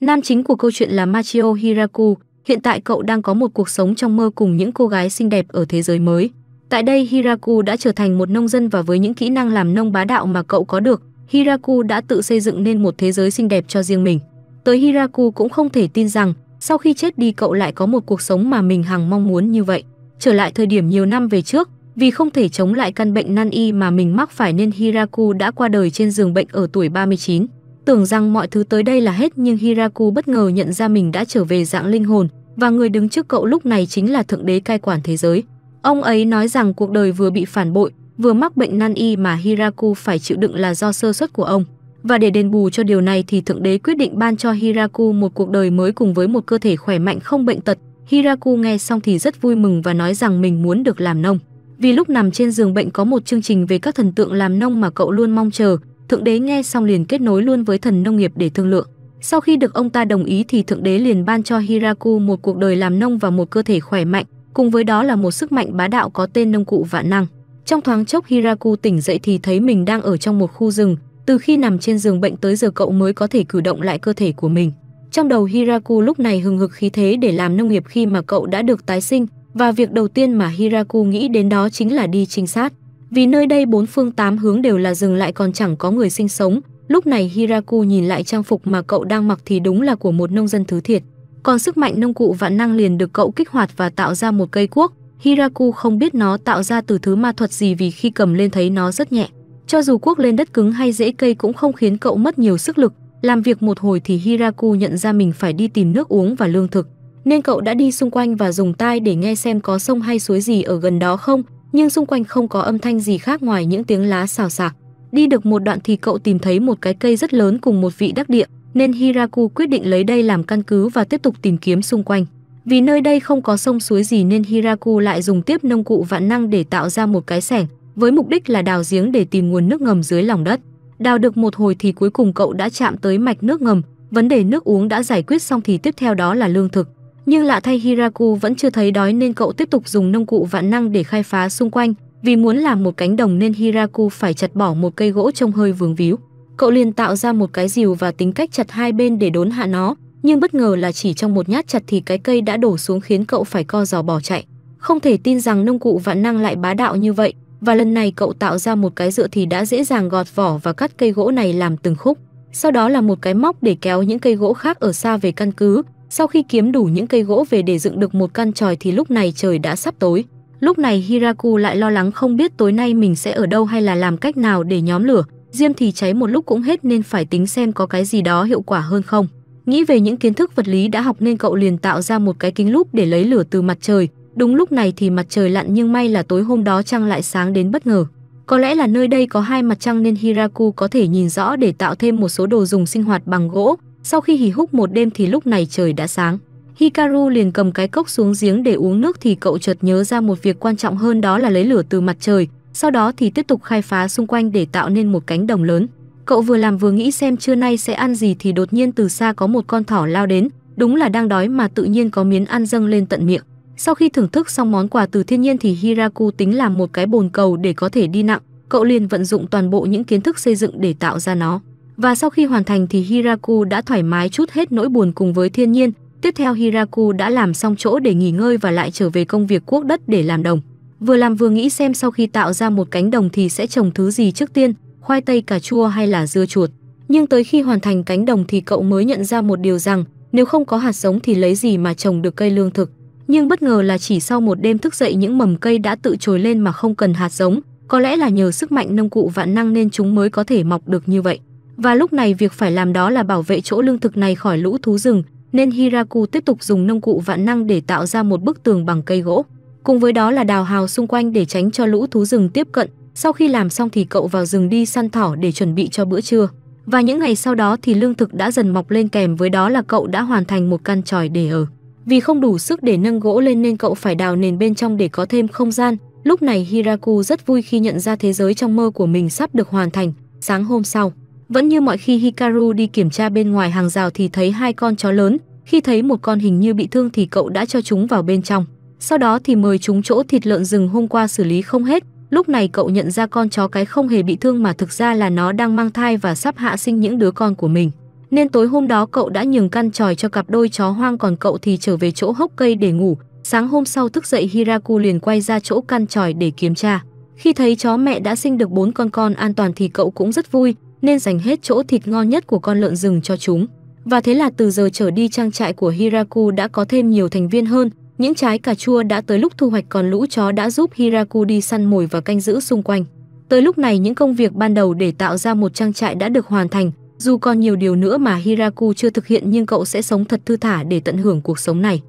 Nam chính của câu chuyện là Machio Hiraku, hiện tại cậu đang có một cuộc sống trong mơ cùng những cô gái xinh đẹp ở thế giới mới. Tại đây Hiraku đã trở thành một nông dân và với những kỹ năng làm nông bá đạo mà cậu có được, Hiraku đã tự xây dựng nên một thế giới xinh đẹp cho riêng mình. Tới Hiraku cũng không thể tin rằng, sau khi chết đi cậu lại có một cuộc sống mà mình hằng mong muốn như vậy. Trở lại thời điểm nhiều năm về trước, vì không thể chống lại căn bệnh nan y mà mình mắc phải nên Hiraku đã qua đời trên giường bệnh ở tuổi 39. Tưởng rằng mọi thứ tới đây là hết nhưng Hiraku bất ngờ nhận ra mình đã trở về dạng linh hồn và người đứng trước cậu lúc này chính là thượng đế cai quản thế giới. Ông ấy nói rằng cuộc đời vừa bị phản bội, vừa mắc bệnh nan y mà Hiraku phải chịu đựng là do sơ suất của ông. Và để đền bù cho điều này thì thượng đế quyết định ban cho Hiraku một cuộc đời mới cùng với một cơ thể khỏe mạnh không bệnh tật. Hiraku nghe xong thì rất vui mừng và nói rằng mình muốn được làm nông. Vì lúc nằm trên giường bệnh có một chương trình về các thần tượng làm nông mà cậu luôn mong chờ, Thượng đế nghe xong liền kết nối luôn với thần nông nghiệp để thương lượng. Sau khi được ông ta đồng ý thì thượng đế liền ban cho Hiraku một cuộc đời làm nông và một cơ thể khỏe mạnh, cùng với đó là một sức mạnh bá đạo có tên nông cụ vạn năng. Trong thoáng chốc Hiraku tỉnh dậy thì thấy mình đang ở trong một khu rừng, từ khi nằm trên giường bệnh tới giờ cậu mới có thể cử động lại cơ thể của mình. Trong đầu Hiraku lúc này hừng hực khí thế để làm nông nghiệp khi mà cậu đã được tái sinh, và việc đầu tiên mà Hiraku nghĩ đến đó chính là đi trinh sát. Vì nơi đây bốn phương tám hướng đều là rừng lại còn chẳng có người sinh sống, lúc này Hiraku nhìn lại trang phục mà cậu đang mặc thì đúng là của một nông dân thứ thiệt. Còn sức mạnh nông cụ vạn năng liền được cậu kích hoạt và tạo ra một cây cuốc. Hiraku không biết nó tạo ra từ thứ ma thuật gì vì khi cầm lên thấy nó rất nhẹ. Cho dù cuốc lên đất cứng hay dễ cây cũng không khiến cậu mất nhiều sức lực. Làm việc một hồi thì Hiraku nhận ra mình phải đi tìm nước uống và lương thực. Nên cậu đã đi xung quanh và dùng tai để nghe xem có sông hay suối gì ở gần đó không nhưng xung quanh không có âm thanh gì khác ngoài những tiếng lá xào xạc. Đi được một đoạn thì cậu tìm thấy một cái cây rất lớn cùng một vị đắc địa, nên Hiraku quyết định lấy đây làm căn cứ và tiếp tục tìm kiếm xung quanh. Vì nơi đây không có sông suối gì nên Hiraku lại dùng tiếp nông cụ vạn năng để tạo ra một cái sẻng, với mục đích là đào giếng để tìm nguồn nước ngầm dưới lòng đất. Đào được một hồi thì cuối cùng cậu đã chạm tới mạch nước ngầm, vấn đề nước uống đã giải quyết xong thì tiếp theo đó là lương thực. Nhưng lạ thay Hiraku vẫn chưa thấy đói nên cậu tiếp tục dùng nông cụ vạn năng để khai phá xung quanh. Vì muốn làm một cánh đồng nên Hiraku phải chặt bỏ một cây gỗ trông hơi vướng víu. Cậu liền tạo ra một cái rìu và tính cách chặt hai bên để đốn hạ nó, nhưng bất ngờ là chỉ trong một nhát chặt thì cái cây đã đổ xuống khiến cậu phải co giò bỏ chạy. Không thể tin rằng nông cụ vạn năng lại bá đạo như vậy, và lần này cậu tạo ra một cái dựa thì đã dễ dàng gọt vỏ và cắt cây gỗ này làm từng khúc. Sau đó là một cái móc để kéo những cây gỗ khác ở xa về căn cứ, sau khi kiếm đủ những cây gỗ về để dựng được một căn tròi thì lúc này trời đã sắp tối. Lúc này Hiraku lại lo lắng không biết tối nay mình sẽ ở đâu hay là làm cách nào để nhóm lửa. Diêm thì cháy một lúc cũng hết nên phải tính xem có cái gì đó hiệu quả hơn không. Nghĩ về những kiến thức vật lý đã học nên cậu liền tạo ra một cái kính lúp để lấy lửa từ mặt trời. Đúng lúc này thì mặt trời lặn nhưng may là tối hôm đó trăng lại sáng đến bất ngờ. Có lẽ là nơi đây có hai mặt trăng nên Hiraku có thể nhìn rõ để tạo thêm một số đồ dùng sinh hoạt bằng gỗ, sau khi hì húc một đêm thì lúc này trời đã sáng. Hikaru liền cầm cái cốc xuống giếng để uống nước thì cậu chợt nhớ ra một việc quan trọng hơn đó là lấy lửa từ mặt trời, sau đó thì tiếp tục khai phá xung quanh để tạo nên một cánh đồng lớn. Cậu vừa làm vừa nghĩ xem trưa nay sẽ ăn gì thì đột nhiên từ xa có một con thỏ lao đến, đúng là đang đói mà tự nhiên có miếng ăn dâng lên tận miệng. Sau khi thưởng thức xong món quà từ thiên nhiên thì Hiraku tính làm một cái bồn cầu để có thể đi nặng, cậu liền vận dụng toàn bộ những kiến thức xây dựng để tạo ra nó và sau khi hoàn thành thì Hiraku đã thoải mái chút hết nỗi buồn cùng với thiên nhiên. Tiếp theo Hiraku đã làm xong chỗ để nghỉ ngơi và lại trở về công việc quốc đất để làm đồng. Vừa làm vừa nghĩ xem sau khi tạo ra một cánh đồng thì sẽ trồng thứ gì trước tiên, khoai tây cà chua hay là dưa chuột. Nhưng tới khi hoàn thành cánh đồng thì cậu mới nhận ra một điều rằng nếu không có hạt giống thì lấy gì mà trồng được cây lương thực. Nhưng bất ngờ là chỉ sau một đêm thức dậy những mầm cây đã tự trồi lên mà không cần hạt giống, có lẽ là nhờ sức mạnh nông cụ vạn năng nên chúng mới có thể mọc được như vậy và lúc này việc phải làm đó là bảo vệ chỗ lương thực này khỏi lũ thú rừng, nên Hiraku tiếp tục dùng nông cụ vạn năng để tạo ra một bức tường bằng cây gỗ. Cùng với đó là đào hào xung quanh để tránh cho lũ thú rừng tiếp cận. Sau khi làm xong thì cậu vào rừng đi săn thỏ để chuẩn bị cho bữa trưa. Và những ngày sau đó thì lương thực đã dần mọc lên kèm với đó là cậu đã hoàn thành một căn tròi để ở. Vì không đủ sức để nâng gỗ lên nên cậu phải đào nền bên trong để có thêm không gian. Lúc này Hiraku rất vui khi nhận ra thế giới trong mơ của mình sắp được hoàn thành. Sáng hôm sau, vẫn như mọi khi Hikaru đi kiểm tra bên ngoài hàng rào thì thấy hai con chó lớn, khi thấy một con hình như bị thương thì cậu đã cho chúng vào bên trong. Sau đó thì mời chúng chỗ thịt lợn rừng hôm qua xử lý không hết, lúc này cậu nhận ra con chó cái không hề bị thương mà thực ra là nó đang mang thai và sắp hạ sinh những đứa con của mình. Nên tối hôm đó cậu đã nhường căn tròi cho cặp đôi chó hoang còn cậu thì trở về chỗ hốc cây để ngủ. Sáng hôm sau thức dậy Hiraku liền quay ra chỗ căn tròi để kiểm tra. Khi thấy chó mẹ đã sinh được bốn con con an toàn thì cậu cũng rất vui, nên dành hết chỗ thịt ngon nhất của con lợn rừng cho chúng. Và thế là từ giờ trở đi trang trại của Hiraku đã có thêm nhiều thành viên hơn, những trái cà chua đã tới lúc thu hoạch còn lũ chó đã giúp Hiraku đi săn mồi và canh giữ xung quanh. Tới lúc này những công việc ban đầu để tạo ra một trang trại đã được hoàn thành, dù còn nhiều điều nữa mà Hiraku chưa thực hiện nhưng cậu sẽ sống thật thư thả để tận hưởng cuộc sống này.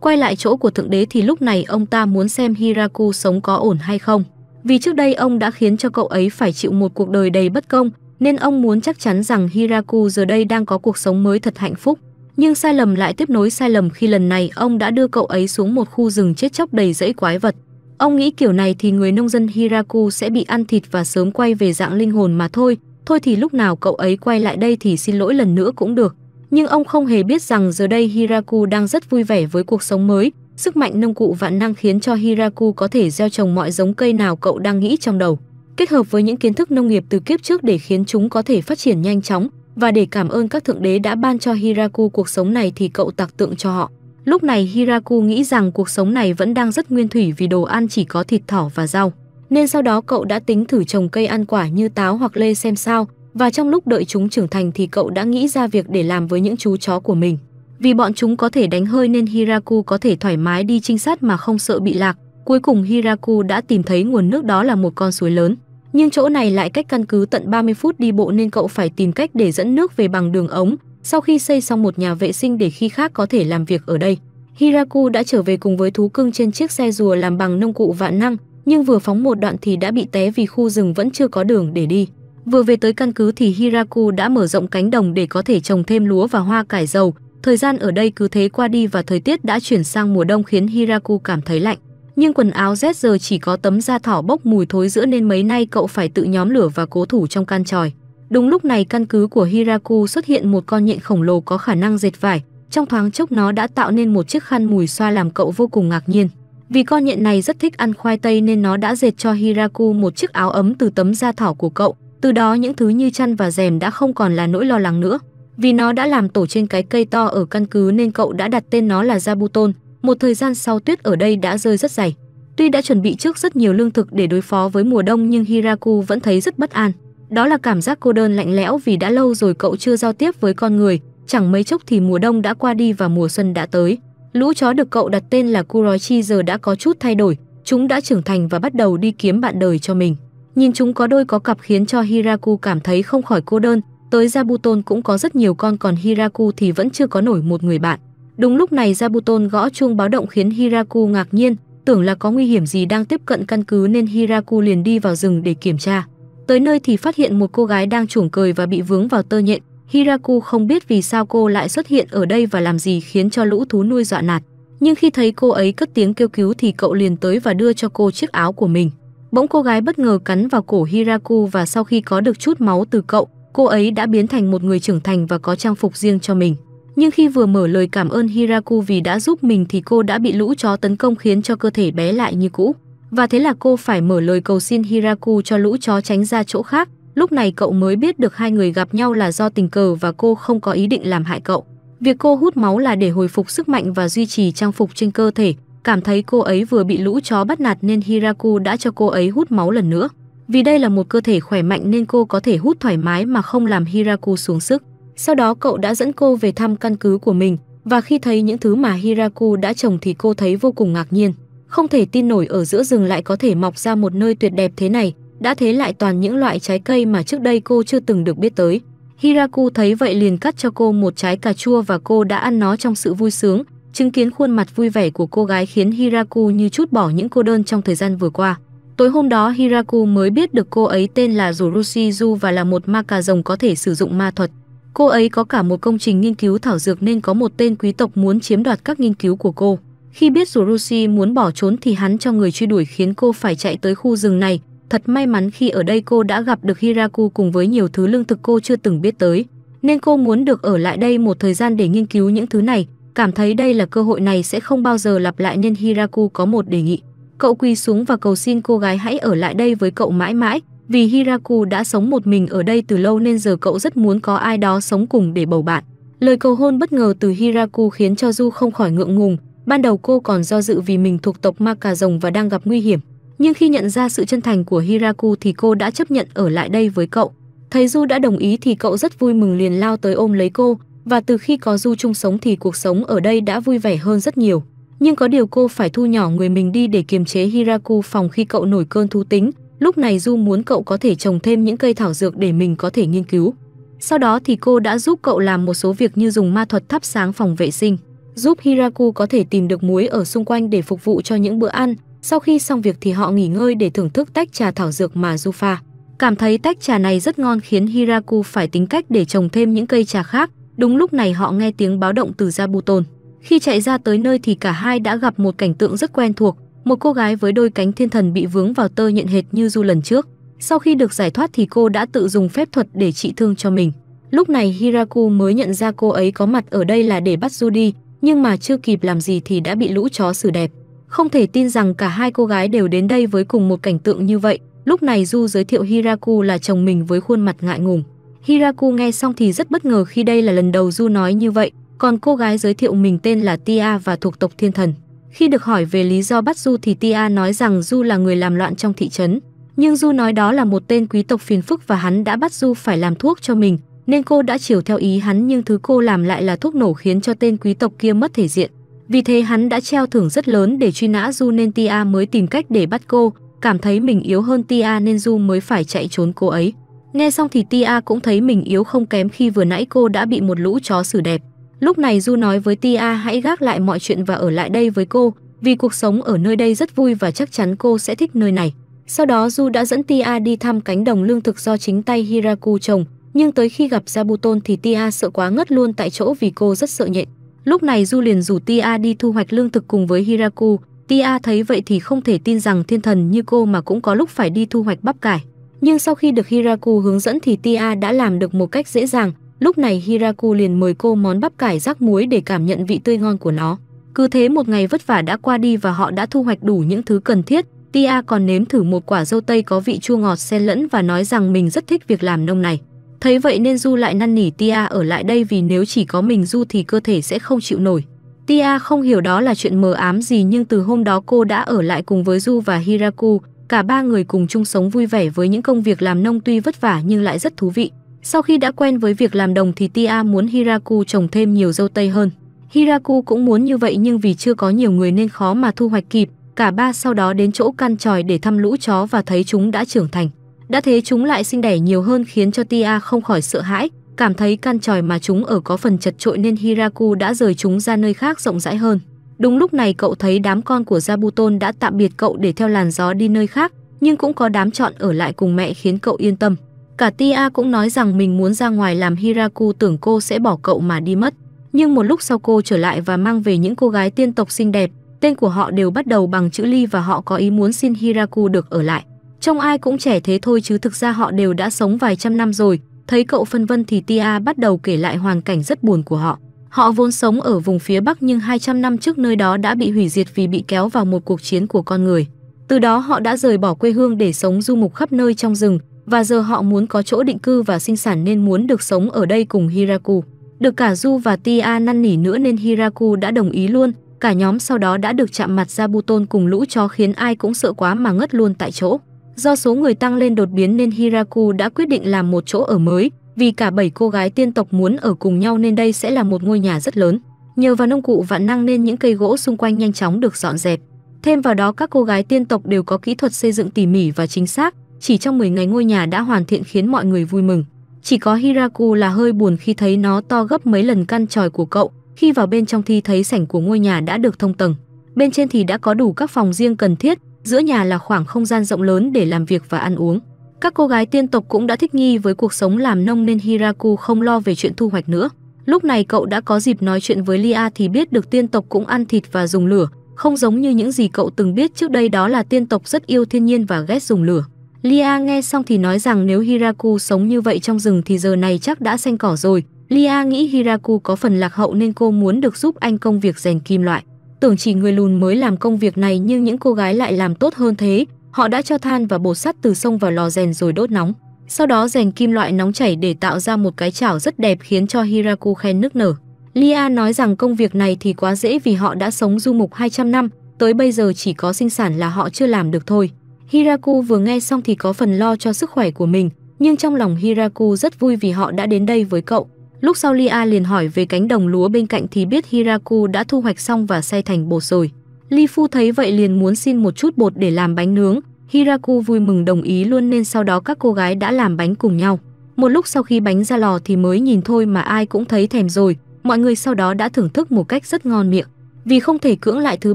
Quay lại chỗ của Thượng Đế thì lúc này ông ta muốn xem Hiraku sống có ổn hay không. Vì trước đây ông đã khiến cho cậu ấy phải chịu một cuộc đời đầy bất công, nên ông muốn chắc chắn rằng Hiraku giờ đây đang có cuộc sống mới thật hạnh phúc. Nhưng sai lầm lại tiếp nối sai lầm khi lần này ông đã đưa cậu ấy xuống một khu rừng chết chóc đầy rẫy quái vật. Ông nghĩ kiểu này thì người nông dân Hiraku sẽ bị ăn thịt và sớm quay về dạng linh hồn mà thôi. Thôi thì lúc nào cậu ấy quay lại đây thì xin lỗi lần nữa cũng được. Nhưng ông không hề biết rằng giờ đây Hiraku đang rất vui vẻ với cuộc sống mới. Sức mạnh nông cụ vạn năng khiến cho Hiraku có thể gieo trồng mọi giống cây nào cậu đang nghĩ trong đầu kết hợp với những kiến thức nông nghiệp từ kiếp trước để khiến chúng có thể phát triển nhanh chóng và để cảm ơn các thượng đế đã ban cho Hiraku cuộc sống này thì cậu tạc tượng cho họ. Lúc này Hiraku nghĩ rằng cuộc sống này vẫn đang rất nguyên thủy vì đồ ăn chỉ có thịt thỏ và rau. Nên sau đó cậu đã tính thử trồng cây ăn quả như táo hoặc lê xem sao và trong lúc đợi chúng trưởng thành thì cậu đã nghĩ ra việc để làm với những chú chó của mình. Vì bọn chúng có thể đánh hơi nên Hiraku có thể thoải mái đi trinh sát mà không sợ bị lạc, Cuối cùng Hiraku đã tìm thấy nguồn nước đó là một con suối lớn. Nhưng chỗ này lại cách căn cứ tận 30 phút đi bộ nên cậu phải tìm cách để dẫn nước về bằng đường ống, sau khi xây xong một nhà vệ sinh để khi khác có thể làm việc ở đây. Hiraku đã trở về cùng với thú cưng trên chiếc xe rùa làm bằng nông cụ vạn năng, nhưng vừa phóng một đoạn thì đã bị té vì khu rừng vẫn chưa có đường để đi. Vừa về tới căn cứ thì Hiraku đã mở rộng cánh đồng để có thể trồng thêm lúa và hoa cải dầu. Thời gian ở đây cứ thế qua đi và thời tiết đã chuyển sang mùa đông khiến Hiraku cảm thấy lạnh nhưng quần áo rét giờ chỉ có tấm da thỏ bốc mùi thối giữa nên mấy nay cậu phải tự nhóm lửa và cố thủ trong căn tròi. Đúng lúc này căn cứ của Hiraku xuất hiện một con nhện khổng lồ có khả năng dệt vải, trong thoáng chốc nó đã tạo nên một chiếc khăn mùi xoa làm cậu vô cùng ngạc nhiên. Vì con nhện này rất thích ăn khoai tây nên nó đã dệt cho Hiraku một chiếc áo ấm từ tấm da thỏ của cậu, từ đó những thứ như chăn và rèm đã không còn là nỗi lo lắng nữa. Vì nó đã làm tổ trên cái cây to ở căn cứ nên cậu đã đặt tên nó là Jabuton một thời gian sau tuyết ở đây đã rơi rất dày. Tuy đã chuẩn bị trước rất nhiều lương thực để đối phó với mùa đông nhưng Hiraku vẫn thấy rất bất an. Đó là cảm giác cô đơn lạnh lẽo vì đã lâu rồi cậu chưa giao tiếp với con người, chẳng mấy chốc thì mùa đông đã qua đi và mùa xuân đã tới. Lũ chó được cậu đặt tên là Kuroichi giờ đã có chút thay đổi, chúng đã trưởng thành và bắt đầu đi kiếm bạn đời cho mình. Nhìn chúng có đôi có cặp khiến cho Hiraku cảm thấy không khỏi cô đơn, tới Zabuton cũng có rất nhiều con còn Hiraku thì vẫn chưa có nổi một người bạn. Đúng lúc này Zabuton gõ chuông báo động khiến Hiraku ngạc nhiên, tưởng là có nguy hiểm gì đang tiếp cận căn cứ nên Hiraku liền đi vào rừng để kiểm tra. Tới nơi thì phát hiện một cô gái đang chuồng cười và bị vướng vào tơ nhện. Hiraku không biết vì sao cô lại xuất hiện ở đây và làm gì khiến cho lũ thú nuôi dọa nạt. Nhưng khi thấy cô ấy cất tiếng kêu cứu thì cậu liền tới và đưa cho cô chiếc áo của mình. Bỗng cô gái bất ngờ cắn vào cổ Hiraku và sau khi có được chút máu từ cậu, cô ấy đã biến thành một người trưởng thành và có trang phục riêng cho mình nhưng khi vừa mở lời cảm ơn Hiraku vì đã giúp mình thì cô đã bị lũ chó tấn công khiến cho cơ thể bé lại như cũ. Và thế là cô phải mở lời cầu xin Hiraku cho lũ chó tránh ra chỗ khác. Lúc này cậu mới biết được hai người gặp nhau là do tình cờ và cô không có ý định làm hại cậu. Việc cô hút máu là để hồi phục sức mạnh và duy trì trang phục trên cơ thể. Cảm thấy cô ấy vừa bị lũ chó bắt nạt nên Hiraku đã cho cô ấy hút máu lần nữa. Vì đây là một cơ thể khỏe mạnh nên cô có thể hút thoải mái mà không làm Hiraku xuống sức. Sau đó cậu đã dẫn cô về thăm căn cứ của mình và khi thấy những thứ mà Hiraku đã trồng thì cô thấy vô cùng ngạc nhiên. Không thể tin nổi ở giữa rừng lại có thể mọc ra một nơi tuyệt đẹp thế này, đã thế lại toàn những loại trái cây mà trước đây cô chưa từng được biết tới. Hiraku thấy vậy liền cắt cho cô một trái cà chua và cô đã ăn nó trong sự vui sướng. Chứng kiến khuôn mặt vui vẻ của cô gái khiến Hiraku như chút bỏ những cô đơn trong thời gian vừa qua. Tối hôm đó Hiraku mới biết được cô ấy tên là Zorushiju và là một ma cà rồng có thể sử dụng ma thuật. Cô ấy có cả một công trình nghiên cứu thảo dược nên có một tên quý tộc muốn chiếm đoạt các nghiên cứu của cô. Khi biết Rurushi muốn bỏ trốn thì hắn cho người truy đuổi khiến cô phải chạy tới khu rừng này. Thật may mắn khi ở đây cô đã gặp được Hiraku cùng với nhiều thứ lương thực cô chưa từng biết tới. Nên cô muốn được ở lại đây một thời gian để nghiên cứu những thứ này. Cảm thấy đây là cơ hội này sẽ không bao giờ lặp lại nên Hiraku có một đề nghị. Cậu quỳ xuống và cầu xin cô gái hãy ở lại đây với cậu mãi mãi. Vì Hiraku đã sống một mình ở đây từ lâu nên giờ cậu rất muốn có ai đó sống cùng để bầu bạn. Lời cầu hôn bất ngờ từ Hiraku khiến cho Du không khỏi ngượng ngùng. Ban đầu cô còn do dự vì mình thuộc tộc ma cà rồng và đang gặp nguy hiểm. Nhưng khi nhận ra sự chân thành của Hiraku thì cô đã chấp nhận ở lại đây với cậu. Thấy Du đã đồng ý thì cậu rất vui mừng liền lao tới ôm lấy cô. Và từ khi có Du chung sống thì cuộc sống ở đây đã vui vẻ hơn rất nhiều. Nhưng có điều cô phải thu nhỏ người mình đi để kiềm chế Hiraku phòng khi cậu nổi cơn thú tính Lúc này Du muốn cậu có thể trồng thêm những cây thảo dược để mình có thể nghiên cứu. Sau đó thì cô đã giúp cậu làm một số việc như dùng ma thuật thắp sáng phòng vệ sinh, giúp Hiraku có thể tìm được muối ở xung quanh để phục vụ cho những bữa ăn. Sau khi xong việc thì họ nghỉ ngơi để thưởng thức tách trà thảo dược mà Du pha. Cảm thấy tách trà này rất ngon khiến Hiraku phải tính cách để trồng thêm những cây trà khác. Đúng lúc này họ nghe tiếng báo động từ Jabuton. Khi chạy ra tới nơi thì cả hai đã gặp một cảnh tượng rất quen thuộc, một cô gái với đôi cánh thiên thần bị vướng vào tơ nhện hệt như Du lần trước. Sau khi được giải thoát thì cô đã tự dùng phép thuật để trị thương cho mình. Lúc này Hiraku mới nhận ra cô ấy có mặt ở đây là để bắt Du đi, nhưng mà chưa kịp làm gì thì đã bị lũ chó xử đẹp. Không thể tin rằng cả hai cô gái đều đến đây với cùng một cảnh tượng như vậy. Lúc này Du giới thiệu Hiraku là chồng mình với khuôn mặt ngại ngùng. Hiraku nghe xong thì rất bất ngờ khi đây là lần đầu Du nói như vậy, còn cô gái giới thiệu mình tên là Tia và thuộc tộc thiên thần. Khi được hỏi về lý do bắt Du thì Tia nói rằng Du là người làm loạn trong thị trấn, nhưng Du nói đó là một tên quý tộc phiền phức và hắn đã bắt Du phải làm thuốc cho mình, nên cô đã chiều theo ý hắn nhưng thứ cô làm lại là thuốc nổ khiến cho tên quý tộc kia mất thể diện. Vì thế hắn đã treo thưởng rất lớn để truy nã Du nên Tia mới tìm cách để bắt cô, cảm thấy mình yếu hơn Tia nên Du mới phải chạy trốn cô ấy. Nghe xong thì Tia cũng thấy mình yếu không kém khi vừa nãy cô đã bị một lũ chó xử đẹp. Lúc này Du nói với Tia hãy gác lại mọi chuyện và ở lại đây với cô, vì cuộc sống ở nơi đây rất vui và chắc chắn cô sẽ thích nơi này. Sau đó Du đã dẫn Tia đi thăm cánh đồng lương thực do chính tay Hiraku trồng, nhưng tới khi gặp Zabuton thì Tia sợ quá ngất luôn tại chỗ vì cô rất sợ nhện. Lúc này Du liền rủ Tia đi thu hoạch lương thực cùng với Hiraku. Tia thấy vậy thì không thể tin rằng thiên thần như cô mà cũng có lúc phải đi thu hoạch bắp cải. Nhưng sau khi được Hiraku hướng dẫn thì Tia đã làm được một cách dễ dàng, Lúc này Hiraku liền mời cô món bắp cải rắc muối để cảm nhận vị tươi ngon của nó. Cứ thế một ngày vất vả đã qua đi và họ đã thu hoạch đủ những thứ cần thiết. Tia còn nếm thử một quả dâu tây có vị chua ngọt xen lẫn và nói rằng mình rất thích việc làm nông này. Thấy vậy nên Du lại năn nỉ Tia ở lại đây vì nếu chỉ có mình Du thì cơ thể sẽ không chịu nổi. Tia không hiểu đó là chuyện mờ ám gì nhưng từ hôm đó cô đã ở lại cùng với Du và Hiraku, cả ba người cùng chung sống vui vẻ với những công việc làm nông tuy vất vả nhưng lại rất thú vị. Sau khi đã quen với việc làm đồng thì Tia muốn Hiraku trồng thêm nhiều dâu tây hơn. Hiraku cũng muốn như vậy nhưng vì chưa có nhiều người nên khó mà thu hoạch kịp, cả ba sau đó đến chỗ căn tròi để thăm lũ chó và thấy chúng đã trưởng thành. Đã thế chúng lại sinh đẻ nhiều hơn khiến cho Tia không khỏi sợ hãi, cảm thấy căn tròi mà chúng ở có phần chật trội nên Hiraku đã rời chúng ra nơi khác rộng rãi hơn. Đúng lúc này cậu thấy đám con của Jabuton đã tạm biệt cậu để theo làn gió đi nơi khác, nhưng cũng có đám chọn ở lại cùng mẹ khiến cậu yên tâm. Cả Tia cũng nói rằng mình muốn ra ngoài làm Hiraku tưởng cô sẽ bỏ cậu mà đi mất. Nhưng một lúc sau cô trở lại và mang về những cô gái tiên tộc xinh đẹp, tên của họ đều bắt đầu bằng chữ Ly và họ có ý muốn xin Hiraku được ở lại. Trong ai cũng trẻ thế thôi chứ thực ra họ đều đã sống vài trăm năm rồi. Thấy cậu phân vân thì Tia bắt đầu kể lại hoàn cảnh rất buồn của họ. Họ vốn sống ở vùng phía Bắc nhưng 200 năm trước nơi đó đã bị hủy diệt vì bị kéo vào một cuộc chiến của con người. Từ đó họ đã rời bỏ quê hương để sống du mục khắp nơi trong rừng, và giờ họ muốn có chỗ định cư và sinh sản nên muốn được sống ở đây cùng Hiraku. Được cả Du và Tia năn nỉ nữa nên Hiraku đã đồng ý luôn, cả nhóm sau đó đã được chạm mặt ra Buton cùng lũ chó khiến ai cũng sợ quá mà ngất luôn tại chỗ. Do số người tăng lên đột biến nên Hiraku đã quyết định làm một chỗ ở mới, vì cả bảy cô gái tiên tộc muốn ở cùng nhau nên đây sẽ là một ngôi nhà rất lớn. Nhờ vào nông cụ vạn năng nên những cây gỗ xung quanh nhanh chóng được dọn dẹp. Thêm vào đó các cô gái tiên tộc đều có kỹ thuật xây dựng tỉ mỉ và chính xác, chỉ trong 10 ngày ngôi nhà đã hoàn thiện khiến mọi người vui mừng. Chỉ có Hiraku là hơi buồn khi thấy nó to gấp mấy lần căn tròi của cậu. Khi vào bên trong thì thấy sảnh của ngôi nhà đã được thông tầng. Bên trên thì đã có đủ các phòng riêng cần thiết, giữa nhà là khoảng không gian rộng lớn để làm việc và ăn uống. Các cô gái tiên tộc cũng đã thích nghi với cuộc sống làm nông nên Hiraku không lo về chuyện thu hoạch nữa. Lúc này cậu đã có dịp nói chuyện với Lia thì biết được tiên tộc cũng ăn thịt và dùng lửa, không giống như những gì cậu từng biết trước đây đó là tiên tộc rất yêu thiên nhiên và ghét dùng lửa. Lia nghe xong thì nói rằng nếu Hiraku sống như vậy trong rừng thì giờ này chắc đã xanh cỏ rồi. Lia nghĩ Hiraku có phần lạc hậu nên cô muốn được giúp anh công việc rèn kim loại. Tưởng chỉ người lùn mới làm công việc này nhưng những cô gái lại làm tốt hơn thế. Họ đã cho than và bột sắt từ sông vào lò rèn rồi đốt nóng. Sau đó rèn kim loại nóng chảy để tạo ra một cái chảo rất đẹp khiến cho Hiraku khen nức nở. Lia nói rằng công việc này thì quá dễ vì họ đã sống du mục 200 năm, tới bây giờ chỉ có sinh sản là họ chưa làm được thôi. Hiraku vừa nghe xong thì có phần lo cho sức khỏe của mình, nhưng trong lòng Hiraku rất vui vì họ đã đến đây với cậu. Lúc sau Lia liền hỏi về cánh đồng lúa bên cạnh thì biết Hiraku đã thu hoạch xong và xay thành bột rồi. Li Phu thấy vậy liền muốn xin một chút bột để làm bánh nướng. Hiraku vui mừng đồng ý luôn nên sau đó các cô gái đã làm bánh cùng nhau. Một lúc sau khi bánh ra lò thì mới nhìn thôi mà ai cũng thấy thèm rồi. Mọi người sau đó đã thưởng thức một cách rất ngon miệng. Vì không thể cưỡng lại thứ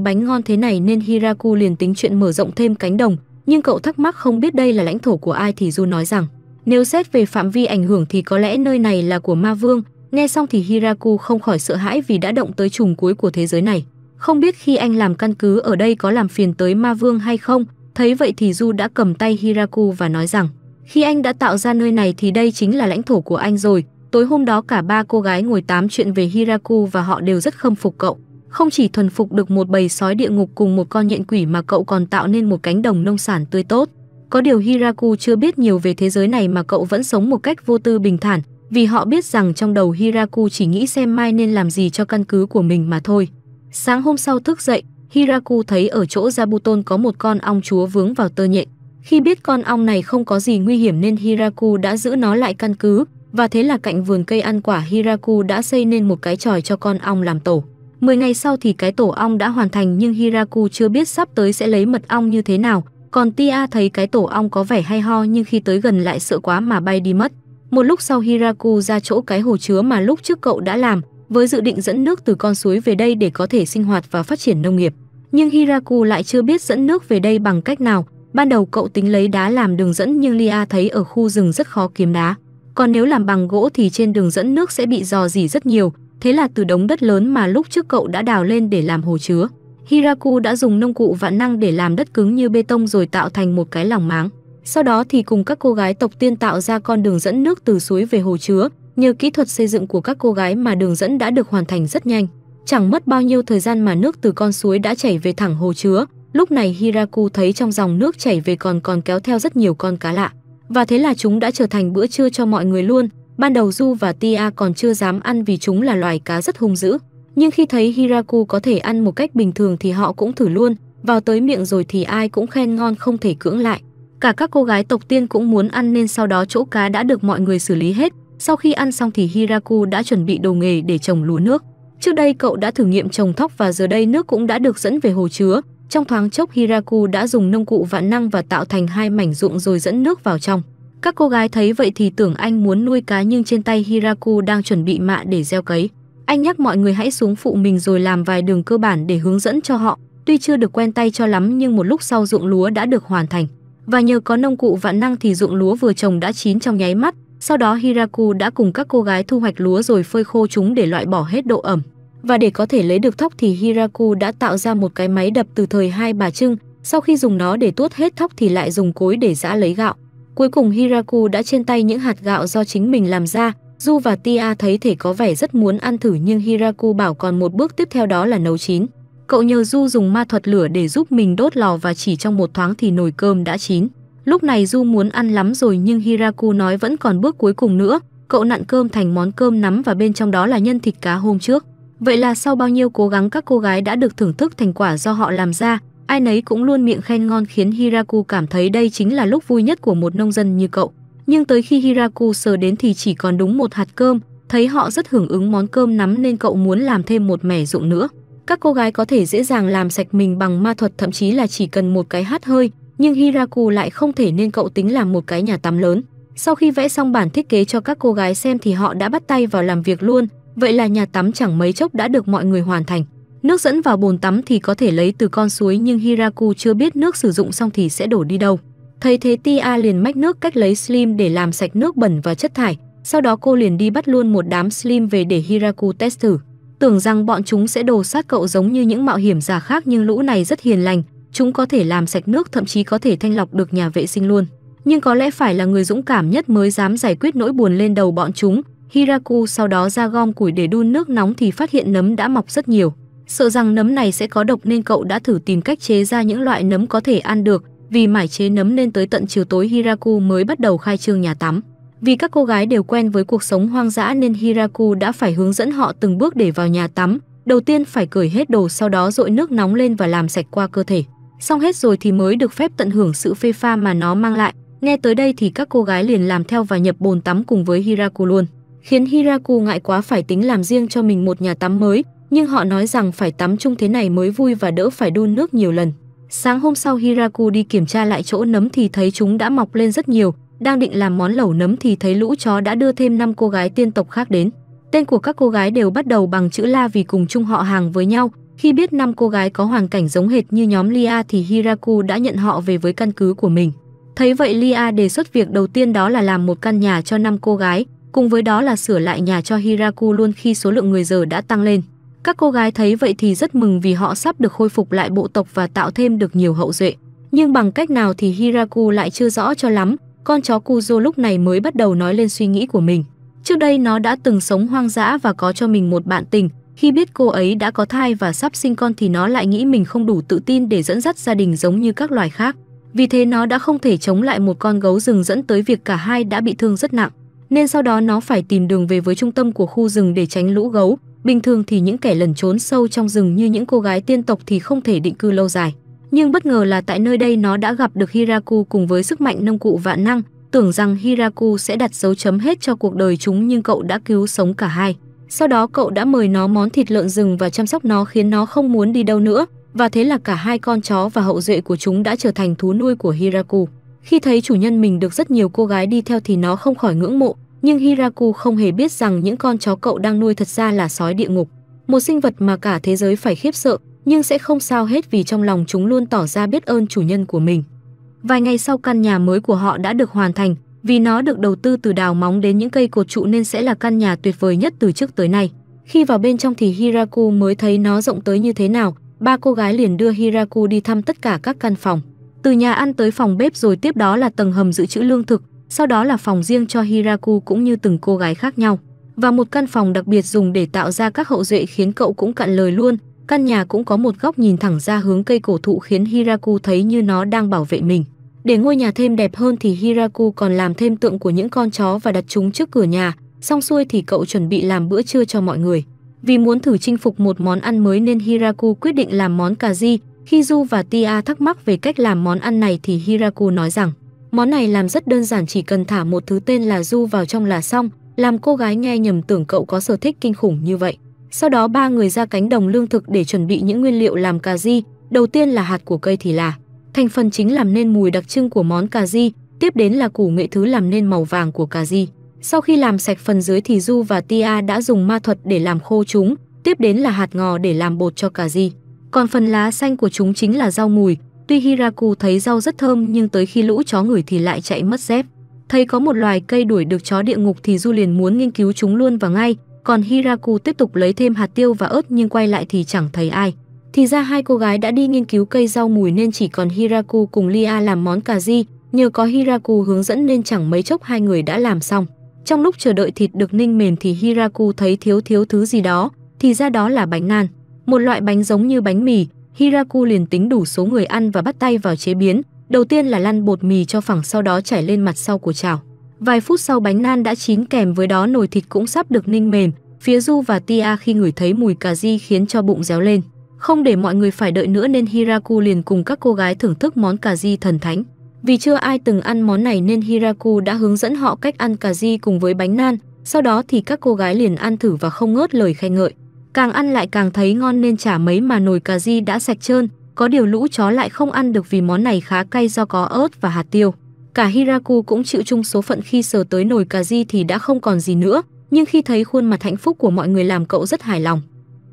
bánh ngon thế này nên Hiraku liền tính chuyện mở rộng thêm cánh đồng, nhưng cậu thắc mắc không biết đây là lãnh thổ của ai thì Du nói rằng, nếu xét về phạm vi ảnh hưởng thì có lẽ nơi này là của ma vương, nghe xong thì Hiraku không khỏi sợ hãi vì đã động tới trùng cuối của thế giới này. Không biết khi anh làm căn cứ ở đây có làm phiền tới ma vương hay không, thấy vậy thì Du đã cầm tay Hiraku và nói rằng, khi anh đã tạo ra nơi này thì đây chính là lãnh thổ của anh rồi. Tối hôm đó cả ba cô gái ngồi tám chuyện về Hiraku và họ đều rất khâm phục cậu. Không chỉ thuần phục được một bầy sói địa ngục cùng một con nhện quỷ mà cậu còn tạo nên một cánh đồng nông sản tươi tốt. Có điều Hiraku chưa biết nhiều về thế giới này mà cậu vẫn sống một cách vô tư bình thản, vì họ biết rằng trong đầu Hiraku chỉ nghĩ xem mai nên làm gì cho căn cứ của mình mà thôi. Sáng hôm sau thức dậy, Hiraku thấy ở chỗ Zabuton có một con ong chúa vướng vào tơ nhện. Khi biết con ong này không có gì nguy hiểm nên Hiraku đã giữ nó lại căn cứ, và thế là cạnh vườn cây ăn quả Hiraku đã xây nên một cái tròi cho con ong làm tổ. 10 ngày sau thì cái tổ ong đã hoàn thành nhưng Hiraku chưa biết sắp tới sẽ lấy mật ong như thế nào. Còn Tia thấy cái tổ ong có vẻ hay ho nhưng khi tới gần lại sợ quá mà bay đi mất. Một lúc sau Hiraku ra chỗ cái hồ chứa mà lúc trước cậu đã làm, với dự định dẫn nước từ con suối về đây để có thể sinh hoạt và phát triển nông nghiệp. Nhưng Hiraku lại chưa biết dẫn nước về đây bằng cách nào. Ban đầu cậu tính lấy đá làm đường dẫn nhưng Lia thấy ở khu rừng rất khó kiếm đá. Còn nếu làm bằng gỗ thì trên đường dẫn nước sẽ bị dò dỉ rất nhiều, Thế là từ đống đất lớn mà lúc trước cậu đã đào lên để làm hồ chứa, Hiraku đã dùng nông cụ vạn năng để làm đất cứng như bê tông rồi tạo thành một cái lòng máng. Sau đó thì cùng các cô gái tộc tiên tạo ra con đường dẫn nước từ suối về hồ chứa. Nhờ kỹ thuật xây dựng của các cô gái mà đường dẫn đã được hoàn thành rất nhanh. Chẳng mất bao nhiêu thời gian mà nước từ con suối đã chảy về thẳng hồ chứa. Lúc này Hiraku thấy trong dòng nước chảy về còn còn kéo theo rất nhiều con cá lạ. Và thế là chúng đã trở thành bữa trưa cho mọi người luôn. Ban đầu Du và Tia còn chưa dám ăn vì chúng là loài cá rất hung dữ. Nhưng khi thấy Hiraku có thể ăn một cách bình thường thì họ cũng thử luôn, vào tới miệng rồi thì ai cũng khen ngon không thể cưỡng lại. Cả các cô gái tộc tiên cũng muốn ăn nên sau đó chỗ cá đã được mọi người xử lý hết. Sau khi ăn xong thì Hiraku đã chuẩn bị đồ nghề để trồng lúa nước. Trước đây cậu đã thử nghiệm trồng thóc và giờ đây nước cũng đã được dẫn về hồ chứa. Trong thoáng chốc Hiraku đã dùng nông cụ vạn năng và tạo thành hai mảnh ruộng rồi dẫn nước vào trong. Các cô gái thấy vậy thì tưởng anh muốn nuôi cá nhưng trên tay Hiraku đang chuẩn bị mạ để gieo cấy. Anh nhắc mọi người hãy xuống phụ mình rồi làm vài đường cơ bản để hướng dẫn cho họ. Tuy chưa được quen tay cho lắm nhưng một lúc sau ruộng lúa đã được hoàn thành. Và nhờ có nông cụ vạn năng thì ruộng lúa vừa trồng đã chín trong nháy mắt. Sau đó Hiraku đã cùng các cô gái thu hoạch lúa rồi phơi khô chúng để loại bỏ hết độ ẩm. Và để có thể lấy được thóc thì Hiraku đã tạo ra một cái máy đập từ thời hai bà trưng. Sau khi dùng nó để tuốt hết thóc thì lại dùng cối để giã lấy gạo. Cuối cùng Hiraku đã trên tay những hạt gạo do chính mình làm ra, Du và Tia thấy thể có vẻ rất muốn ăn thử nhưng Hiraku bảo còn một bước tiếp theo đó là nấu chín. Cậu nhờ Du dùng ma thuật lửa để giúp mình đốt lò và chỉ trong một thoáng thì nồi cơm đã chín. Lúc này Du muốn ăn lắm rồi nhưng Hiraku nói vẫn còn bước cuối cùng nữa. Cậu nặn cơm thành món cơm nắm và bên trong đó là nhân thịt cá hôm trước. Vậy là sau bao nhiêu cố gắng các cô gái đã được thưởng thức thành quả do họ làm ra, ai nấy cũng luôn miệng khen ngon khiến Hiraku cảm thấy đây chính là lúc vui nhất của một nông dân như cậu. Nhưng tới khi Hiraku sờ đến thì chỉ còn đúng một hạt cơm, thấy họ rất hưởng ứng món cơm nắm nên cậu muốn làm thêm một mẻ ruộng nữa. Các cô gái có thể dễ dàng làm sạch mình bằng ma thuật thậm chí là chỉ cần một cái hát hơi, nhưng Hiraku lại không thể nên cậu tính làm một cái nhà tắm lớn. Sau khi vẽ xong bản thiết kế cho các cô gái xem thì họ đã bắt tay vào làm việc luôn, vậy là nhà tắm chẳng mấy chốc đã được mọi người hoàn thành. Nước dẫn vào bồn tắm thì có thể lấy từ con suối nhưng Hiraku chưa biết nước sử dụng xong thì sẽ đổ đi đâu. Thấy thế Tia liền mách nước cách lấy slim để làm sạch nước bẩn và chất thải, sau đó cô liền đi bắt luôn một đám slim về để Hiraku test thử. Tưởng rằng bọn chúng sẽ đồ sát cậu giống như những mạo hiểm giả khác nhưng lũ này rất hiền lành, chúng có thể làm sạch nước thậm chí có thể thanh lọc được nhà vệ sinh luôn. Nhưng có lẽ phải là người dũng cảm nhất mới dám giải quyết nỗi buồn lên đầu bọn chúng. Hiraku sau đó ra gom củi để đun nước nóng thì phát hiện nấm đã mọc rất nhiều. Sợ rằng nấm này sẽ có độc nên cậu đã thử tìm cách chế ra những loại nấm có thể ăn được, vì mải chế nấm nên tới tận chiều tối Hiraku mới bắt đầu khai trương nhà tắm. Vì các cô gái đều quen với cuộc sống hoang dã nên Hiraku đã phải hướng dẫn họ từng bước để vào nhà tắm. Đầu tiên phải cởi hết đồ sau đó dội nước nóng lên và làm sạch qua cơ thể. Xong hết rồi thì mới được phép tận hưởng sự phê pha mà nó mang lại. Nghe tới đây thì các cô gái liền làm theo và nhập bồn tắm cùng với Hiraku luôn. Khiến Hiraku ngại quá phải tính làm riêng cho mình một nhà tắm mới, nhưng họ nói rằng phải tắm chung thế này mới vui và đỡ phải đun nước nhiều lần. Sáng hôm sau Hiraku đi kiểm tra lại chỗ nấm thì thấy chúng đã mọc lên rất nhiều, đang định làm món lẩu nấm thì thấy lũ chó đã đưa thêm 5 cô gái tiên tộc khác đến. Tên của các cô gái đều bắt đầu bằng chữ La vì cùng chung họ hàng với nhau. Khi biết năm cô gái có hoàn cảnh giống hệt như nhóm Lia thì Hiraku đã nhận họ về với căn cứ của mình. Thấy vậy Lia đề xuất việc đầu tiên đó là làm một căn nhà cho năm cô gái, cùng với đó là sửa lại nhà cho Hiraku luôn khi số lượng người giờ đã tăng lên. Các cô gái thấy vậy thì rất mừng vì họ sắp được khôi phục lại bộ tộc và tạo thêm được nhiều hậu duệ. Nhưng bằng cách nào thì Hiraku lại chưa rõ cho lắm, con chó Kuzo lúc này mới bắt đầu nói lên suy nghĩ của mình. Trước đây nó đã từng sống hoang dã và có cho mình một bạn tình, khi biết cô ấy đã có thai và sắp sinh con thì nó lại nghĩ mình không đủ tự tin để dẫn dắt gia đình giống như các loài khác. Vì thế nó đã không thể chống lại một con gấu rừng dẫn tới việc cả hai đã bị thương rất nặng. Nên sau đó nó phải tìm đường về với trung tâm của khu rừng để tránh lũ gấu, Bình thường thì những kẻ lẩn trốn sâu trong rừng như những cô gái tiên tộc thì không thể định cư lâu dài. Nhưng bất ngờ là tại nơi đây nó đã gặp được Hiraku cùng với sức mạnh nông cụ vạn năng, tưởng rằng Hiraku sẽ đặt dấu chấm hết cho cuộc đời chúng nhưng cậu đã cứu sống cả hai. Sau đó cậu đã mời nó món thịt lợn rừng và chăm sóc nó khiến nó không muốn đi đâu nữa, và thế là cả hai con chó và hậu duệ của chúng đã trở thành thú nuôi của Hiraku. Khi thấy chủ nhân mình được rất nhiều cô gái đi theo thì nó không khỏi ngưỡng mộ, nhưng Hiraku không hề biết rằng những con chó cậu đang nuôi thật ra là sói địa ngục, một sinh vật mà cả thế giới phải khiếp sợ, nhưng sẽ không sao hết vì trong lòng chúng luôn tỏ ra biết ơn chủ nhân của mình. Vài ngày sau căn nhà mới của họ đã được hoàn thành, vì nó được đầu tư từ đào móng đến những cây cột trụ nên sẽ là căn nhà tuyệt vời nhất từ trước tới nay. Khi vào bên trong thì Hiraku mới thấy nó rộng tới như thế nào, ba cô gái liền đưa Hiraku đi thăm tất cả các căn phòng. Từ nhà ăn tới phòng bếp rồi tiếp đó là tầng hầm dự trữ lương thực, sau đó là phòng riêng cho Hiraku cũng như từng cô gái khác nhau và một căn phòng đặc biệt dùng để tạo ra các hậu duệ khiến cậu cũng cạn lời luôn. Căn nhà cũng có một góc nhìn thẳng ra hướng cây cổ thụ khiến Hiraku thấy như nó đang bảo vệ mình. Để ngôi nhà thêm đẹp hơn thì Hiraku còn làm thêm tượng của những con chó và đặt chúng trước cửa nhà. Xong xuôi thì cậu chuẩn bị làm bữa trưa cho mọi người. Vì muốn thử chinh phục một món ăn mới nên Hiraku quyết định làm món cà ri. Khi Du và Tia thắc mắc về cách làm món ăn này thì Hiraku nói rằng Món này làm rất đơn giản chỉ cần thả một thứ tên là du vào trong là xong, làm cô gái nghe nhầm tưởng cậu có sở thích kinh khủng như vậy. Sau đó ba người ra cánh đồng lương thực để chuẩn bị những nguyên liệu làm cà ri, đầu tiên là hạt của cây thì là. Thành phần chính làm nên mùi đặc trưng của món cà ri, tiếp đến là củ nghệ thứ làm nên màu vàng của cà ri. Sau khi làm sạch phần dưới thì Du và Tia đã dùng ma thuật để làm khô chúng, tiếp đến là hạt ngò để làm bột cho cà ri. Còn phần lá xanh của chúng chính là rau mùi, Tuy Hiraku thấy rau rất thơm nhưng tới khi lũ chó ngửi thì lại chạy mất dép. Thấy có một loài cây đuổi được chó địa ngục thì Du liền muốn nghiên cứu chúng luôn và ngay, còn Hiraku tiếp tục lấy thêm hạt tiêu và ớt nhưng quay lại thì chẳng thấy ai. Thì ra hai cô gái đã đi nghiên cứu cây rau mùi nên chỉ còn Hiraku cùng Lia làm món cà ri, nhờ có Hiraku hướng dẫn nên chẳng mấy chốc hai người đã làm xong. Trong lúc chờ đợi thịt được ninh mềm thì Hiraku thấy thiếu thiếu thứ gì đó, thì ra đó là bánh nan, một loại bánh giống như bánh mì, Hiraku liền tính đủ số người ăn và bắt tay vào chế biến. Đầu tiên là lăn bột mì cho phẳng sau đó chảy lên mặt sau của chảo. Vài phút sau bánh nan đã chín kèm với đó nồi thịt cũng sắp được ninh mềm. Phía Du và Tia khi ngửi thấy mùi cà ri khiến cho bụng réo lên. Không để mọi người phải đợi nữa nên Hiraku liền cùng các cô gái thưởng thức món cà ri thần thánh. Vì chưa ai từng ăn món này nên Hiraku đã hướng dẫn họ cách ăn cà ri cùng với bánh nan. Sau đó thì các cô gái liền ăn thử và không ngớt lời khen ngợi. Càng ăn lại càng thấy ngon nên chả mấy mà nồi cà ri đã sạch trơn, có điều lũ chó lại không ăn được vì món này khá cay do có ớt và hạt tiêu. Cả Hiraku cũng chịu chung số phận khi sờ tới nồi cà ri thì đã không còn gì nữa, nhưng khi thấy khuôn mặt hạnh phúc của mọi người làm cậu rất hài lòng.